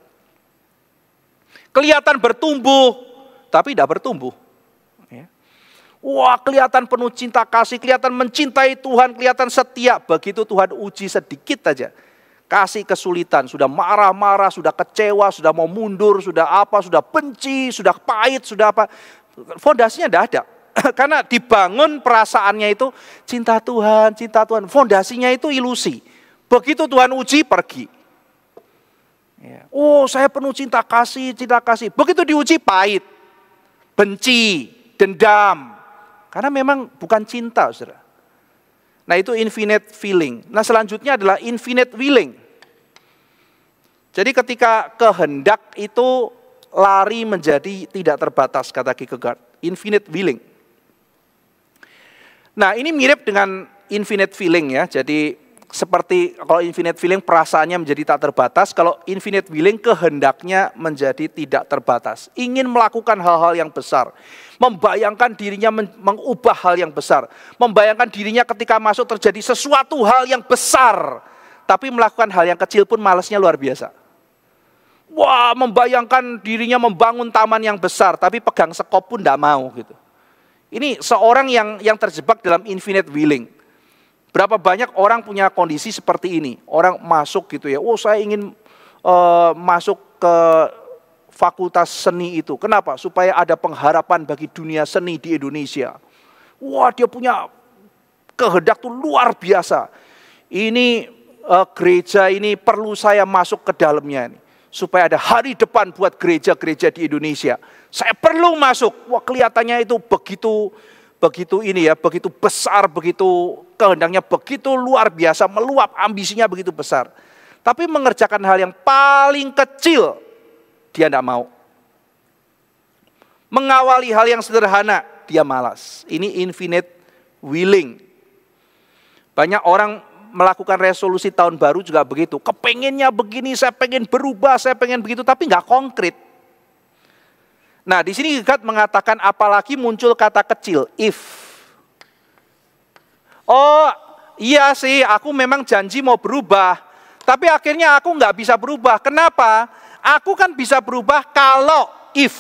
Kelihatan bertumbuh, tapi tidak bertumbuh. Ya. Wah kelihatan penuh cinta kasih, kelihatan mencintai Tuhan, kelihatan setia. Begitu Tuhan uji sedikit saja. Kasih kesulitan, sudah marah-marah, sudah kecewa, sudah mau mundur, sudah apa, sudah benci, sudah pahit, sudah apa. Fondasinya tidak ada [clears throat] Karena dibangun perasaannya itu cinta Tuhan, cinta Tuhan. Fondasinya itu ilusi. Begitu Tuhan uji, pergi. Ya. Oh saya penuh cinta kasih, cinta kasih. Begitu diuji pahit, benci, dendam. Karena memang bukan cinta, saudara. Nah itu infinite feeling. Nah selanjutnya adalah infinite willing. Jadi ketika kehendak itu lari menjadi tidak terbatas, kata Kierkegaard. Infinite willing. Nah ini mirip dengan infinite feeling ya. Jadi seperti kalau infinite feeling perasaannya menjadi tak terbatas, kalau infinite feeling kehendaknya menjadi tidak terbatas. Ingin melakukan hal-hal yang besar, membayangkan dirinya mengubah hal yang besar, membayangkan dirinya ketika masuk terjadi sesuatu hal yang besar, tapi melakukan hal yang kecil pun malasnya luar biasa. Wah, membayangkan dirinya membangun taman yang besar, tapi pegang sekop pun tidak mau gitu. Ini seorang yang yang terjebak dalam infinite willing. Berapa banyak orang punya kondisi seperti ini? Orang masuk gitu ya. Oh, saya ingin uh, masuk ke fakultas seni itu. Kenapa? Supaya ada pengharapan bagi dunia seni di Indonesia. Wah, dia punya kehendak tuh luar biasa. Ini uh, gereja ini perlu saya masuk ke dalamnya ini supaya ada hari depan buat gereja-gereja di Indonesia. Saya perlu masuk. Wah, kelihatannya itu begitu begitu ini ya, begitu besar, begitu kehendaknya begitu luar biasa, meluap ambisinya begitu besar. Tapi mengerjakan hal yang paling kecil dia tidak mau. Mengawali hal yang sederhana dia malas. Ini infinite willing. Banyak orang melakukan resolusi tahun baru juga begitu. Kepengennya begini, saya pengen berubah, saya pengen begitu, tapi nggak konkret. Nah, di sini God mengatakan apalagi muncul kata kecil, if. Oh, iya sih, aku memang janji mau berubah. Tapi akhirnya aku nggak bisa berubah. Kenapa? Aku kan bisa berubah kalau if.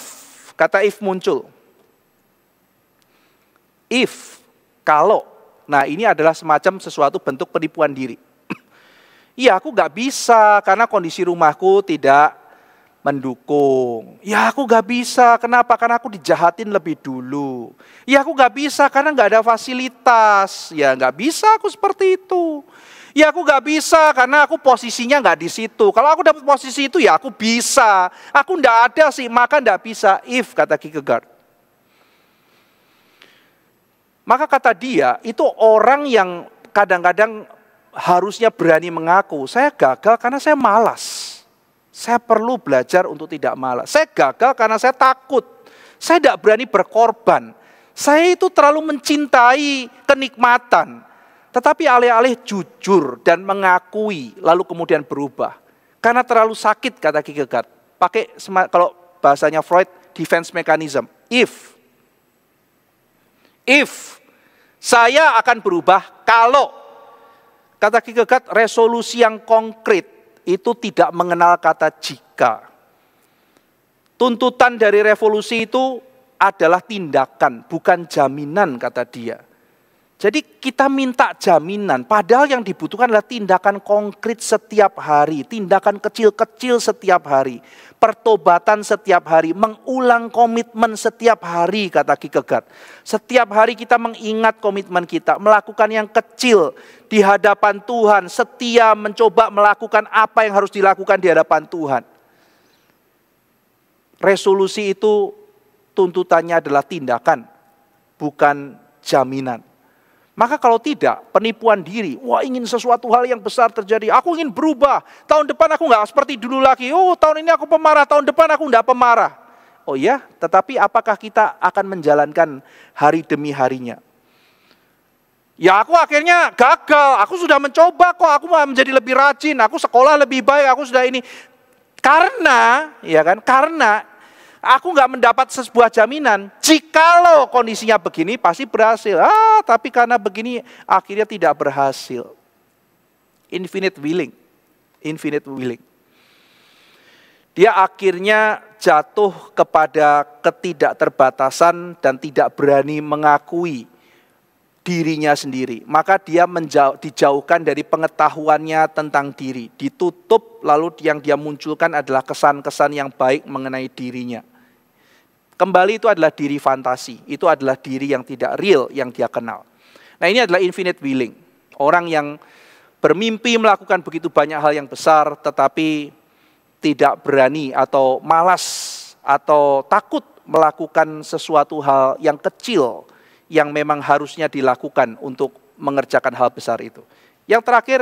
Kata if muncul. If, kalau. Nah ini adalah semacam sesuatu bentuk penipuan diri. [clears throat] Iya aku gak bisa karena kondisi rumahku tidak mendukung. Ya aku gak bisa, kenapa? Karena aku dijahatin lebih dulu. Ya aku gak bisa karena gak ada fasilitas. Ya gak bisa aku seperti itu. Ya aku gak bisa karena aku posisinya gak di situ. Kalau aku dapat posisi itu ya aku bisa. Aku ndak ada sih, maka gak bisa. If kata Kierkegaard. Maka kata dia, itu orang yang kadang-kadang harusnya berani mengaku, saya gagal karena saya malas. Saya perlu belajar untuk tidak malas. Saya gagal karena saya takut. Saya tidak berani berkorban. Saya itu terlalu mencintai kenikmatan. Tetapi alih-alih jujur dan mengakui, lalu kemudian berubah. Karena terlalu sakit, kata Kierkegaard. Pakai kalau bahasanya Freud, defense mechanism. If if saya akan berubah kalau kata Kierkegaard resolusi yang konkret itu tidak mengenal kata jika. Tuntutan dari revolusi itu adalah tindakan, bukan jaminan kata dia. Jadi kita minta jaminan, padahal yang dibutuhkan adalah tindakan konkret setiap hari, tindakan kecil-kecil setiap hari, pertobatan setiap hari, mengulang komitmen setiap hari kata Kikegat. Setiap hari kita mengingat komitmen kita, melakukan yang kecil di hadapan Tuhan, setia mencoba melakukan apa yang harus dilakukan di hadapan Tuhan. Resolusi itu tuntutannya adalah tindakan, bukan jaminan. Maka kalau tidak, penipuan diri. Wah ingin sesuatu hal yang besar terjadi. Aku ingin berubah. Tahun depan aku nggak seperti dulu lagi. Oh tahun ini aku pemarah, tahun depan aku nggak pemarah. Oh iya, tetapi apakah kita akan menjalankan hari demi harinya? Ya aku akhirnya gagal, aku sudah mencoba kok, aku mau menjadi lebih rajin, aku sekolah lebih baik, aku sudah ini. Karena, ya kan, karena aku nggak mendapat sebuah jaminan. Jikalau kondisinya begini pasti berhasil. Ah, tapi karena begini akhirnya tidak berhasil. Infinite willing. Infinite willing. Dia akhirnya jatuh kepada ketidakterbatasan dan tidak berani mengakui dirinya sendiri. Maka dia menjauh, dijauhkan dari pengetahuannya tentang diri. Ditutup lalu yang dia munculkan adalah kesan-kesan yang baik mengenai dirinya. Kembali itu adalah diri fantasi, itu adalah diri yang tidak real yang dia kenal. Nah ini adalah infinite willing. Orang yang bermimpi melakukan begitu banyak hal yang besar tetapi tidak berani atau malas atau takut melakukan sesuatu hal yang kecil yang memang harusnya dilakukan untuk mengerjakan hal besar itu. Yang terakhir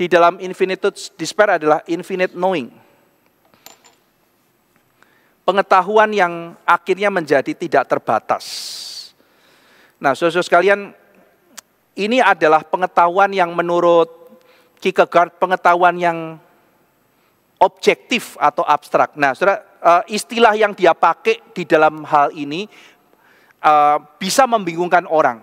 di dalam infinite despair adalah infinite knowing pengetahuan yang akhirnya menjadi tidak terbatas. Nah, saudara sekalian, ini adalah pengetahuan yang menurut Kierkegaard pengetahuan yang objektif atau abstrak. Nah, saudara, eh, istilah yang dia pakai di dalam hal ini eh, bisa membingungkan orang.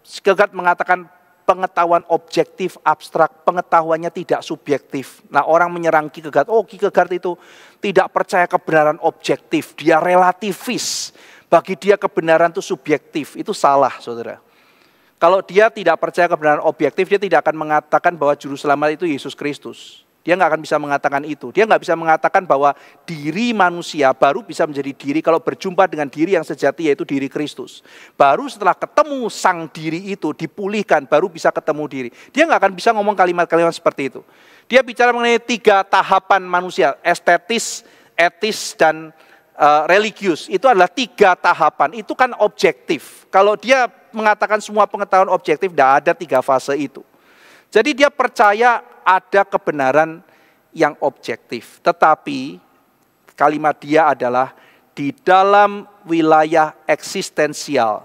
Kierkegaard mengatakan pengetahuan objektif, abstrak, pengetahuannya tidak subjektif. Nah orang menyerang Kierkegaard, oh Kierkegaard itu tidak percaya kebenaran objektif, dia relativis. Bagi dia kebenaran itu subjektif, itu salah saudara. Kalau dia tidak percaya kebenaran objektif, dia tidak akan mengatakan bahwa juru selamat itu Yesus Kristus. Dia nggak akan bisa mengatakan itu. Dia nggak bisa mengatakan bahwa diri manusia baru bisa menjadi diri kalau berjumpa dengan diri yang sejati yaitu diri Kristus. Baru setelah ketemu sang diri itu dipulihkan baru bisa ketemu diri. Dia nggak akan bisa ngomong kalimat-kalimat seperti itu. Dia bicara mengenai tiga tahapan manusia, estetis, etis, dan uh, religius itu adalah tiga tahapan. Itu kan objektif. Kalau dia mengatakan semua pengetahuan objektif, tidak ada tiga fase itu. Jadi dia percaya ada kebenaran yang objektif. Tetapi kalimat dia adalah di dalam wilayah eksistensial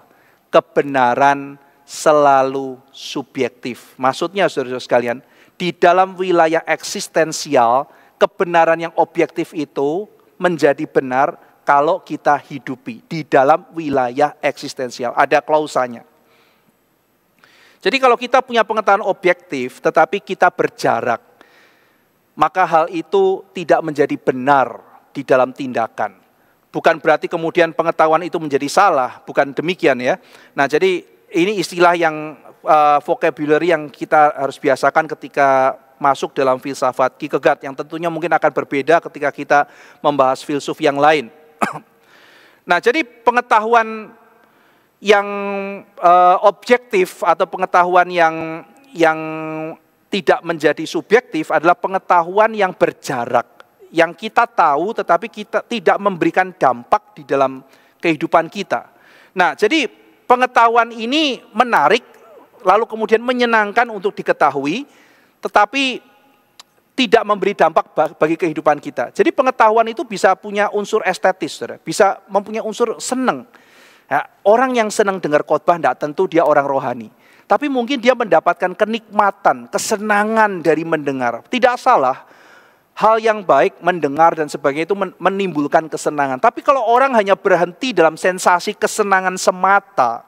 kebenaran selalu subjektif. Maksudnya saudara-saudara sekalian, di dalam wilayah eksistensial kebenaran yang objektif itu menjadi benar kalau kita hidupi di dalam wilayah eksistensial. Ada klausanya. Jadi kalau kita punya pengetahuan objektif tetapi kita berjarak, maka hal itu tidak menjadi benar di dalam tindakan. Bukan berarti kemudian pengetahuan itu menjadi salah, bukan demikian ya. Nah jadi ini istilah yang uh, vocabulary yang kita harus biasakan ketika masuk dalam filsafat Kierkegaard yang tentunya mungkin akan berbeda ketika kita membahas filsuf yang lain. [clears throat] nah jadi pengetahuan yang uh, objektif atau pengetahuan yang yang tidak menjadi subjektif adalah pengetahuan yang berjarak, yang kita tahu tetapi kita tidak memberikan dampak di dalam kehidupan kita. Nah, jadi pengetahuan ini menarik lalu kemudian menyenangkan untuk diketahui tetapi tidak memberi dampak bagi kehidupan kita. Jadi pengetahuan itu bisa punya unsur estetis, Bisa mempunyai unsur seneng Ya, orang yang senang dengar khotbah tidak tentu dia orang rohani. Tapi mungkin dia mendapatkan kenikmatan, kesenangan dari mendengar. Tidak salah, hal yang baik mendengar dan sebagainya itu menimbulkan kesenangan. Tapi kalau orang hanya berhenti dalam sensasi kesenangan semata,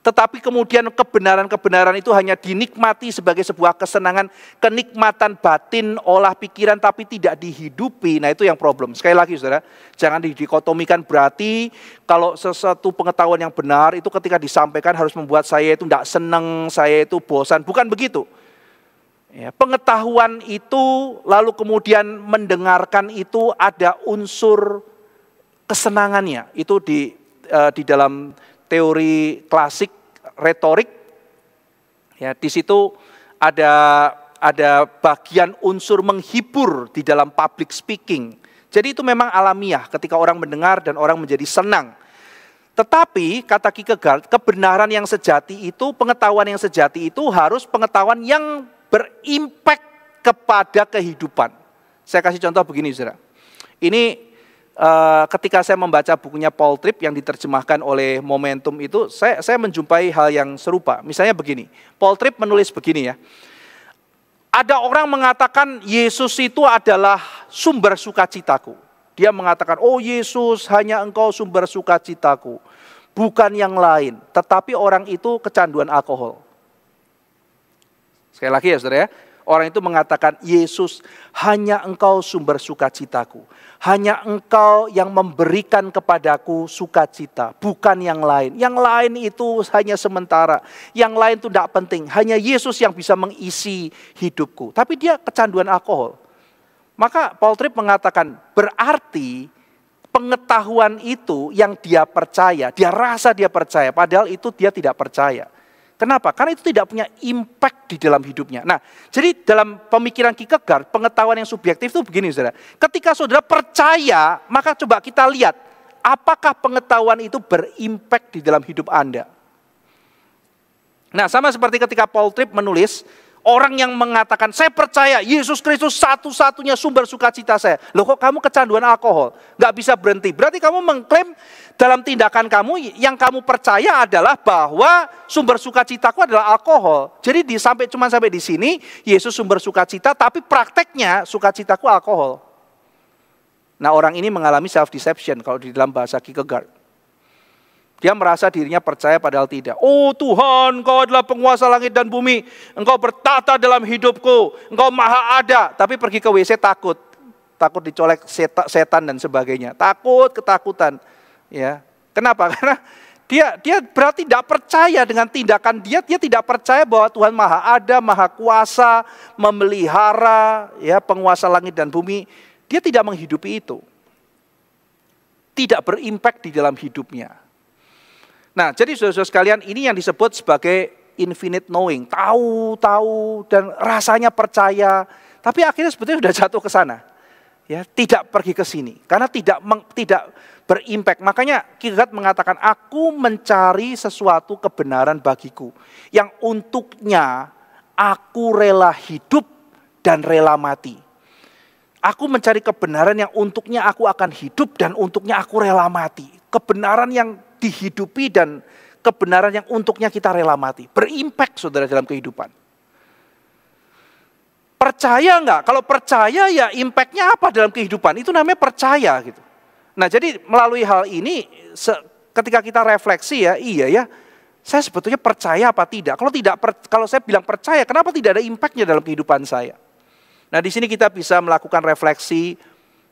tetapi kemudian kebenaran-kebenaran itu hanya dinikmati sebagai sebuah kesenangan, kenikmatan batin, olah pikiran, tapi tidak dihidupi. Nah itu yang problem. Sekali lagi saudara, jangan didikotomikan berarti kalau sesuatu pengetahuan yang benar itu ketika disampaikan harus membuat saya itu tidak senang, saya itu bosan. Bukan begitu. Ya, pengetahuan itu lalu kemudian mendengarkan itu ada unsur kesenangannya. Itu di, uh, di dalam teori klasik retorik. Ya, di situ ada ada bagian unsur menghibur di dalam public speaking. Jadi itu memang alamiah ketika orang mendengar dan orang menjadi senang. Tetapi kata Kierkegaard, kebenaran yang sejati itu, pengetahuan yang sejati itu harus pengetahuan yang berimpact kepada kehidupan. Saya kasih contoh begini, Saudara. Ini Eh, ketika saya membaca bukunya Paul Tripp yang diterjemahkan oleh Momentum itu, saya, saya menjumpai hal yang serupa. Misalnya begini, Paul Tripp menulis begini ya. Ada orang mengatakan Yesus itu adalah sumber sukacitaku. Dia mengatakan, oh Yesus hanya engkau sumber sukacitaku. Bukan yang lain, tetapi orang itu kecanduan alkohol. Sekali lagi ya saudara ya, Orang itu mengatakan, Yesus hanya engkau sumber sukacitaku. Hanya engkau yang memberikan kepadaku sukacita, bukan yang lain. Yang lain itu hanya sementara. Yang lain itu tidak penting. Hanya Yesus yang bisa mengisi hidupku. Tapi dia kecanduan alkohol. Maka Paul Tripp mengatakan, berarti pengetahuan itu yang dia percaya, dia rasa dia percaya, padahal itu dia tidak percaya. Kenapa? Karena itu tidak punya impact di dalam hidupnya. Nah, jadi dalam pemikiran Kierkegaard, pengetahuan yang subjektif itu begini saudara. Ketika saudara percaya, maka coba kita lihat apakah pengetahuan itu berimpact di dalam hidup Anda. Nah, sama seperti ketika Paul Tripp menulis, orang yang mengatakan, saya percaya Yesus Kristus satu-satunya sumber sukacita saya. Loh kok kamu kecanduan alkohol? Gak bisa berhenti. Berarti kamu mengklaim dalam tindakan kamu yang kamu percaya adalah bahwa sumber sukacitaku adalah alkohol. Jadi di sampai cuma sampai di sini Yesus sumber sukacita tapi prakteknya sukacitaku alkohol. Nah, orang ini mengalami self deception kalau di dalam bahasa Kierkegaard. Dia merasa dirinya percaya padahal tidak. Oh Tuhan, Engkau adalah penguasa langit dan bumi. Engkau bertata dalam hidupku. Engkau maha ada. Tapi pergi ke WC takut. Takut dicolek setan dan sebagainya. Takut, ketakutan Ya. Kenapa? [laughs] Karena dia dia berarti tidak percaya dengan tindakan dia, dia tidak percaya bahwa Tuhan Maha Ada, Maha Kuasa, memelihara, ya penguasa langit dan bumi. Dia tidak menghidupi itu. Tidak berimpact di dalam hidupnya. Nah, jadi saudara-saudara sekalian, ini yang disebut sebagai infinite knowing, tahu, tahu dan rasanya percaya, tapi akhirnya sebetulnya sudah jatuh ke sana. Ya, tidak pergi ke sini karena tidak tidak berimpact. Makanya Kirgat mengatakan, aku mencari sesuatu kebenaran bagiku. Yang untuknya aku rela hidup dan rela mati. Aku mencari kebenaran yang untuknya aku akan hidup dan untuknya aku rela mati. Kebenaran yang dihidupi dan kebenaran yang untuknya kita rela mati. Berimpact saudara dalam kehidupan. Percaya nggak? Kalau percaya ya impactnya apa dalam kehidupan? Itu namanya percaya gitu. Nah jadi melalui hal ini ketika kita refleksi ya, iya ya, saya sebetulnya percaya apa tidak? Kalau tidak per, kalau saya bilang percaya, kenapa tidak ada impactnya dalam kehidupan saya? Nah di sini kita bisa melakukan refleksi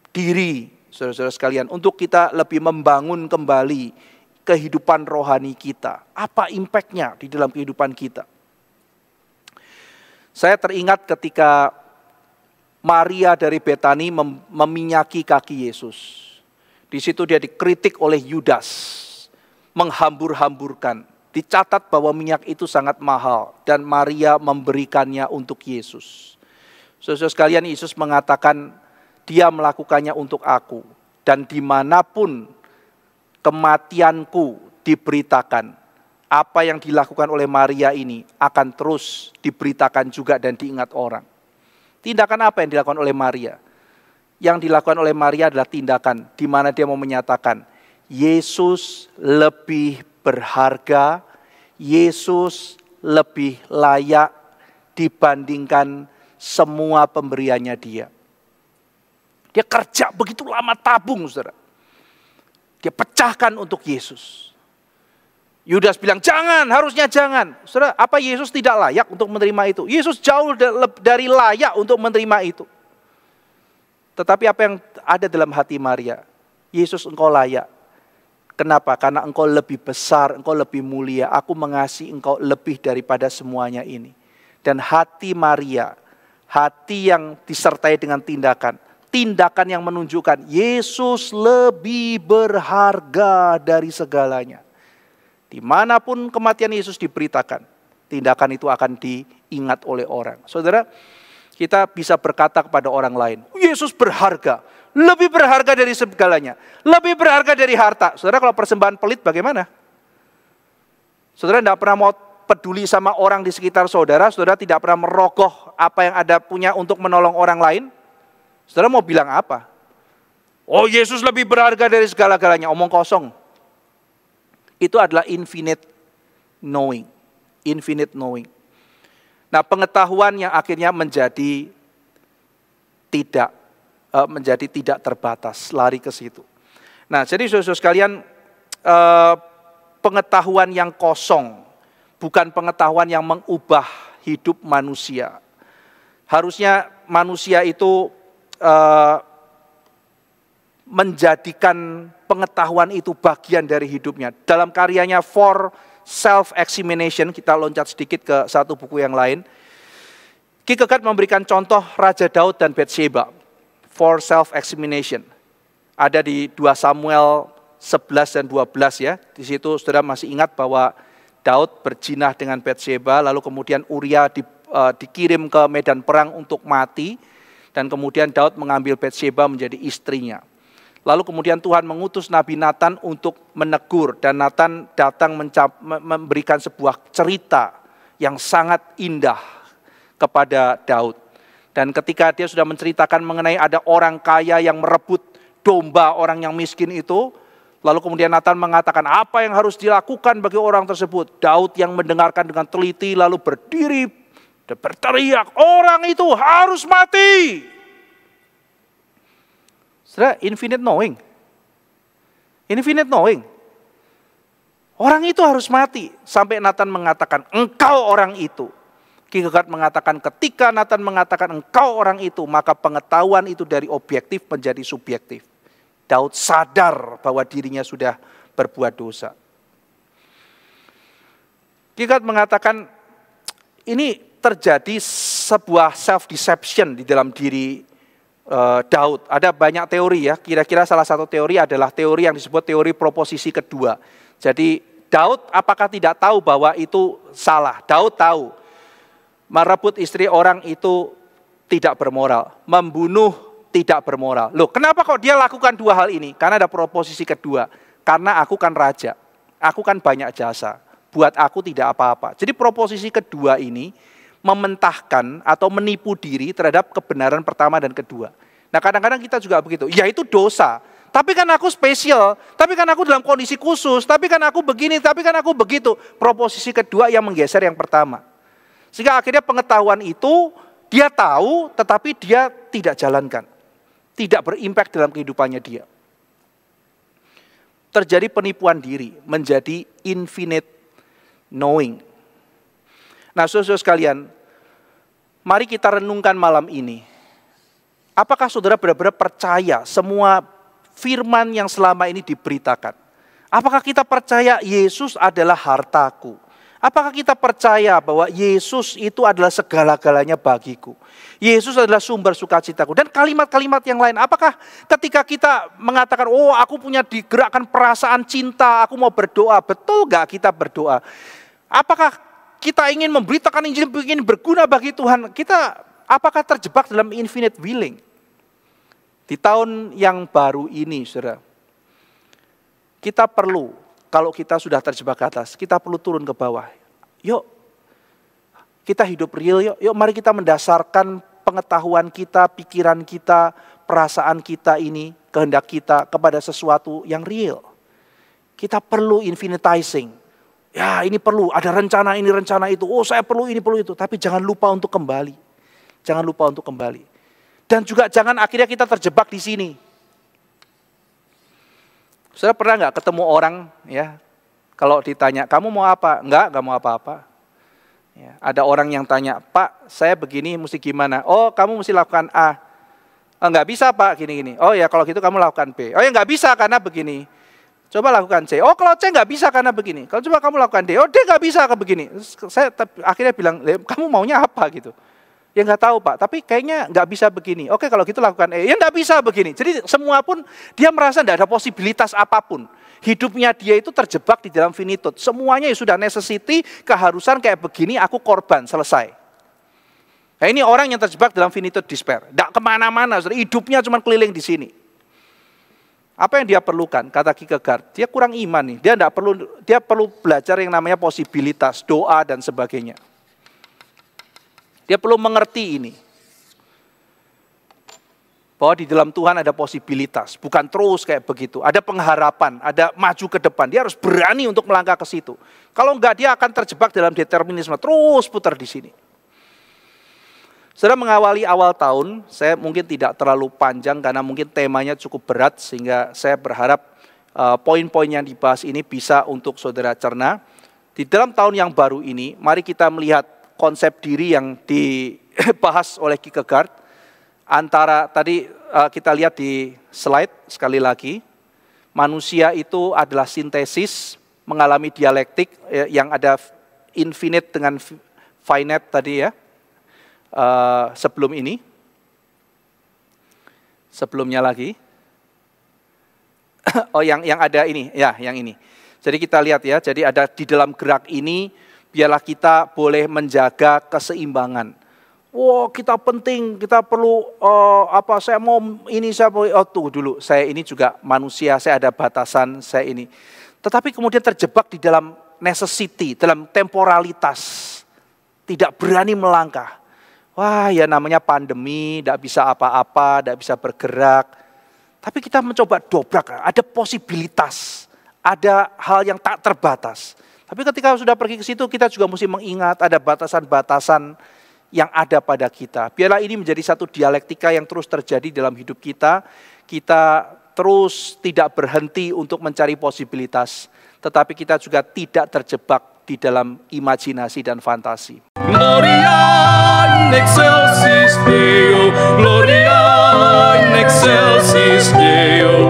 diri, saudara-saudara sekalian, untuk kita lebih membangun kembali kehidupan rohani kita. Apa impactnya di dalam kehidupan kita? Saya teringat ketika Maria dari Betani meminyaki kaki Yesus. Di situ dia dikritik oleh Yudas. Menghambur-hamburkan. Dicatat bahwa minyak itu sangat mahal. Dan Maria memberikannya untuk Yesus. Saudara sekalian Yesus mengatakan dia melakukannya untuk aku. Dan dimanapun kematianku diberitakan. Apa yang dilakukan oleh Maria ini akan terus diberitakan juga dan diingat orang. Tindakan apa yang dilakukan oleh Maria? yang dilakukan oleh Maria adalah tindakan di mana dia mau menyatakan Yesus lebih berharga, Yesus lebih layak dibandingkan semua pemberiannya dia. Dia kerja begitu lama tabung, saudara. Dia pecahkan untuk Yesus. Yudas bilang, jangan, harusnya jangan. Saudara, apa Yesus tidak layak untuk menerima itu? Yesus jauh dari layak untuk menerima itu. Tetapi apa yang ada dalam hati Maria? Yesus engkau layak. Kenapa? Karena engkau lebih besar, engkau lebih mulia. Aku mengasihi engkau lebih daripada semuanya ini. Dan hati Maria, hati yang disertai dengan tindakan. Tindakan yang menunjukkan Yesus lebih berharga dari segalanya. Dimanapun kematian Yesus diberitakan, tindakan itu akan diingat oleh orang. Saudara, kita bisa berkata kepada orang lain, Yesus berharga, lebih berharga dari segalanya, lebih berharga dari harta. Saudara kalau persembahan pelit bagaimana? Saudara tidak pernah mau peduli sama orang di sekitar saudara, saudara tidak pernah merogoh apa yang ada punya untuk menolong orang lain, saudara mau bilang apa? Oh Yesus lebih berharga dari segala-galanya, omong kosong. Itu adalah infinite knowing, infinite knowing. Nah, pengetahuan yang akhirnya menjadi tidak eh, menjadi tidak terbatas, lari ke situ. Nah, jadi saudara sekalian, eh, pengetahuan yang kosong bukan pengetahuan yang mengubah hidup manusia. Harusnya manusia itu eh, menjadikan pengetahuan itu bagian dari hidupnya. Dalam karyanya For self-examination, kita loncat sedikit ke satu buku yang lain. Kierkegaard memberikan contoh Raja Daud dan Bathsheba for self-examination. Ada di 2 Samuel 11 dan 12 ya. Di situ saudara masih ingat bahwa Daud berjinah dengan Bathsheba, lalu kemudian Uria di, uh, dikirim ke medan perang untuk mati, dan kemudian Daud mengambil Bathsheba menjadi istrinya. Lalu kemudian Tuhan mengutus Nabi Nathan untuk menegur dan Nathan datang mencap, memberikan sebuah cerita yang sangat indah kepada Daud. Dan ketika dia sudah menceritakan mengenai ada orang kaya yang merebut domba orang yang miskin itu, lalu kemudian Nathan mengatakan apa yang harus dilakukan bagi orang tersebut. Daud yang mendengarkan dengan teliti lalu berdiri dan berteriak, orang itu harus mati. Saudara, infinite knowing. Infinite knowing. Orang itu harus mati. Sampai Nathan mengatakan, engkau orang itu. Kierkegaard mengatakan ketika Nathan mengatakan engkau orang itu, maka pengetahuan itu dari objektif menjadi subjektif. Daud sadar bahwa dirinya sudah berbuat dosa. Kierkegaard mengatakan ini terjadi sebuah self deception di dalam diri Eh, Daud. Ada banyak teori ya, kira-kira salah satu teori adalah teori yang disebut teori proposisi kedua. Jadi Daud apakah tidak tahu bahwa itu salah? Daud tahu. Merebut istri orang itu tidak bermoral, membunuh tidak bermoral. Loh, kenapa kok dia lakukan dua hal ini? Karena ada proposisi kedua. Karena aku kan raja. Aku kan banyak jasa. Buat aku tidak apa-apa. Jadi proposisi kedua ini mementahkan atau menipu diri terhadap kebenaran pertama dan kedua. Nah kadang-kadang kita juga begitu, ya itu dosa. Tapi kan aku spesial, tapi kan aku dalam kondisi khusus, tapi kan aku begini, tapi kan aku begitu. Proposisi kedua yang menggeser yang pertama. Sehingga akhirnya pengetahuan itu dia tahu tetapi dia tidak jalankan. Tidak berimpak dalam kehidupannya dia. Terjadi penipuan diri menjadi infinite knowing. Nah saudara sekalian, mari kita renungkan malam ini. Apakah saudara benar-benar percaya semua firman yang selama ini diberitakan? Apakah kita percaya Yesus adalah hartaku? Apakah kita percaya bahwa Yesus itu adalah segala-galanya bagiku? Yesus adalah sumber sukacitaku. Dan kalimat-kalimat yang lain, apakah ketika kita mengatakan, oh aku punya digerakkan perasaan cinta, aku mau berdoa, betul gak kita berdoa? Apakah kita ingin memberitakan Injil ingin berguna bagi Tuhan, kita apakah terjebak dalam infinite willing? Di tahun yang baru ini, saudara, kita perlu, kalau kita sudah terjebak ke atas, kita perlu turun ke bawah. Yuk, kita hidup real yuk. Yuk mari kita mendasarkan pengetahuan kita, pikiran kita, perasaan kita ini, kehendak kita kepada sesuatu yang real. Kita perlu infinitizing. Ya ini perlu, ada rencana ini, rencana itu. Oh saya perlu ini, perlu itu. Tapi jangan lupa untuk kembali. Jangan lupa untuk kembali. Dan juga jangan akhirnya kita terjebak di sini. sudah pernah nggak ketemu orang ya kalau ditanya kamu mau apa? Enggak, enggak mau apa-apa. Ya, ada orang yang tanya, Pak, saya begini mesti gimana? Oh, kamu mesti lakukan A. Oh, eh, enggak bisa Pak, gini-gini. Oh ya kalau gitu kamu lakukan B. Oh ya enggak bisa karena begini. Coba lakukan C. Oh kalau C nggak bisa karena begini. Kalau coba kamu lakukan D, oh D nggak bisa ke begini. Terus saya akhirnya bilang, kamu maunya apa gitu. Ya nggak tahu pak, tapi kayaknya nggak bisa begini. Oke kalau gitu lakukan E, ya nggak bisa begini. Jadi semua pun dia merasa nggak ada posibilitas apapun. Hidupnya dia itu terjebak di dalam finitude. Semuanya ya sudah necessity, keharusan kayak begini, aku korban, selesai. Nah ini orang yang terjebak dalam finitude despair. Nggak kemana-mana, hidupnya cuma keliling di sini. Apa yang dia perlukan? Kata Kierkegaard, dia kurang iman nih. Dia tidak perlu dia perlu belajar yang namanya posibilitas, doa dan sebagainya. Dia perlu mengerti ini. Bahwa di dalam Tuhan ada posibilitas, bukan terus kayak begitu. Ada pengharapan, ada maju ke depan. Dia harus berani untuk melangkah ke situ. Kalau enggak dia akan terjebak dalam determinisme, terus putar di sini. Saudara mengawali awal tahun, saya mungkin tidak terlalu panjang karena mungkin temanya cukup berat sehingga saya berharap eh, poin-poin yang dibahas ini bisa untuk saudara cerna. Di dalam tahun yang baru ini, mari kita melihat konsep diri yang dibahas oleh Kierkegaard antara tadi eh, kita lihat di slide sekali lagi, manusia itu adalah sintesis mengalami dialektik eh, yang ada infinite dengan finite tadi ya uh, sebelum ini, sebelumnya lagi. [coughs] oh yang yang ada ini, ya yang ini. Jadi kita lihat ya, jadi ada di dalam gerak ini biarlah kita boleh menjaga keseimbangan. Wow, kita penting, kita perlu uh, apa? Saya mau ini, saya mau oh, tuh dulu. Saya ini juga manusia, saya ada batasan, saya ini. Tetapi kemudian terjebak di dalam necessity, dalam temporalitas, tidak berani melangkah wah ya namanya pandemi, tidak bisa apa-apa, tidak bisa bergerak. Tapi kita mencoba dobrak, ada posibilitas, ada hal yang tak terbatas. Tapi ketika sudah pergi ke situ kita juga mesti mengingat ada batasan-batasan yang ada pada kita. Biarlah ini menjadi satu dialektika yang terus terjadi dalam hidup kita. Kita terus tidak berhenti untuk mencari posibilitas, tetapi kita juga tidak terjebak di dalam imajinasi dan fantasi. Gloria in excelsis Deo, Gloria in excelsis Deo,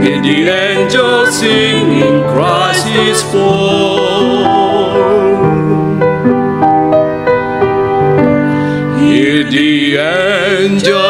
in the angels singing Christ is born. Hear the angels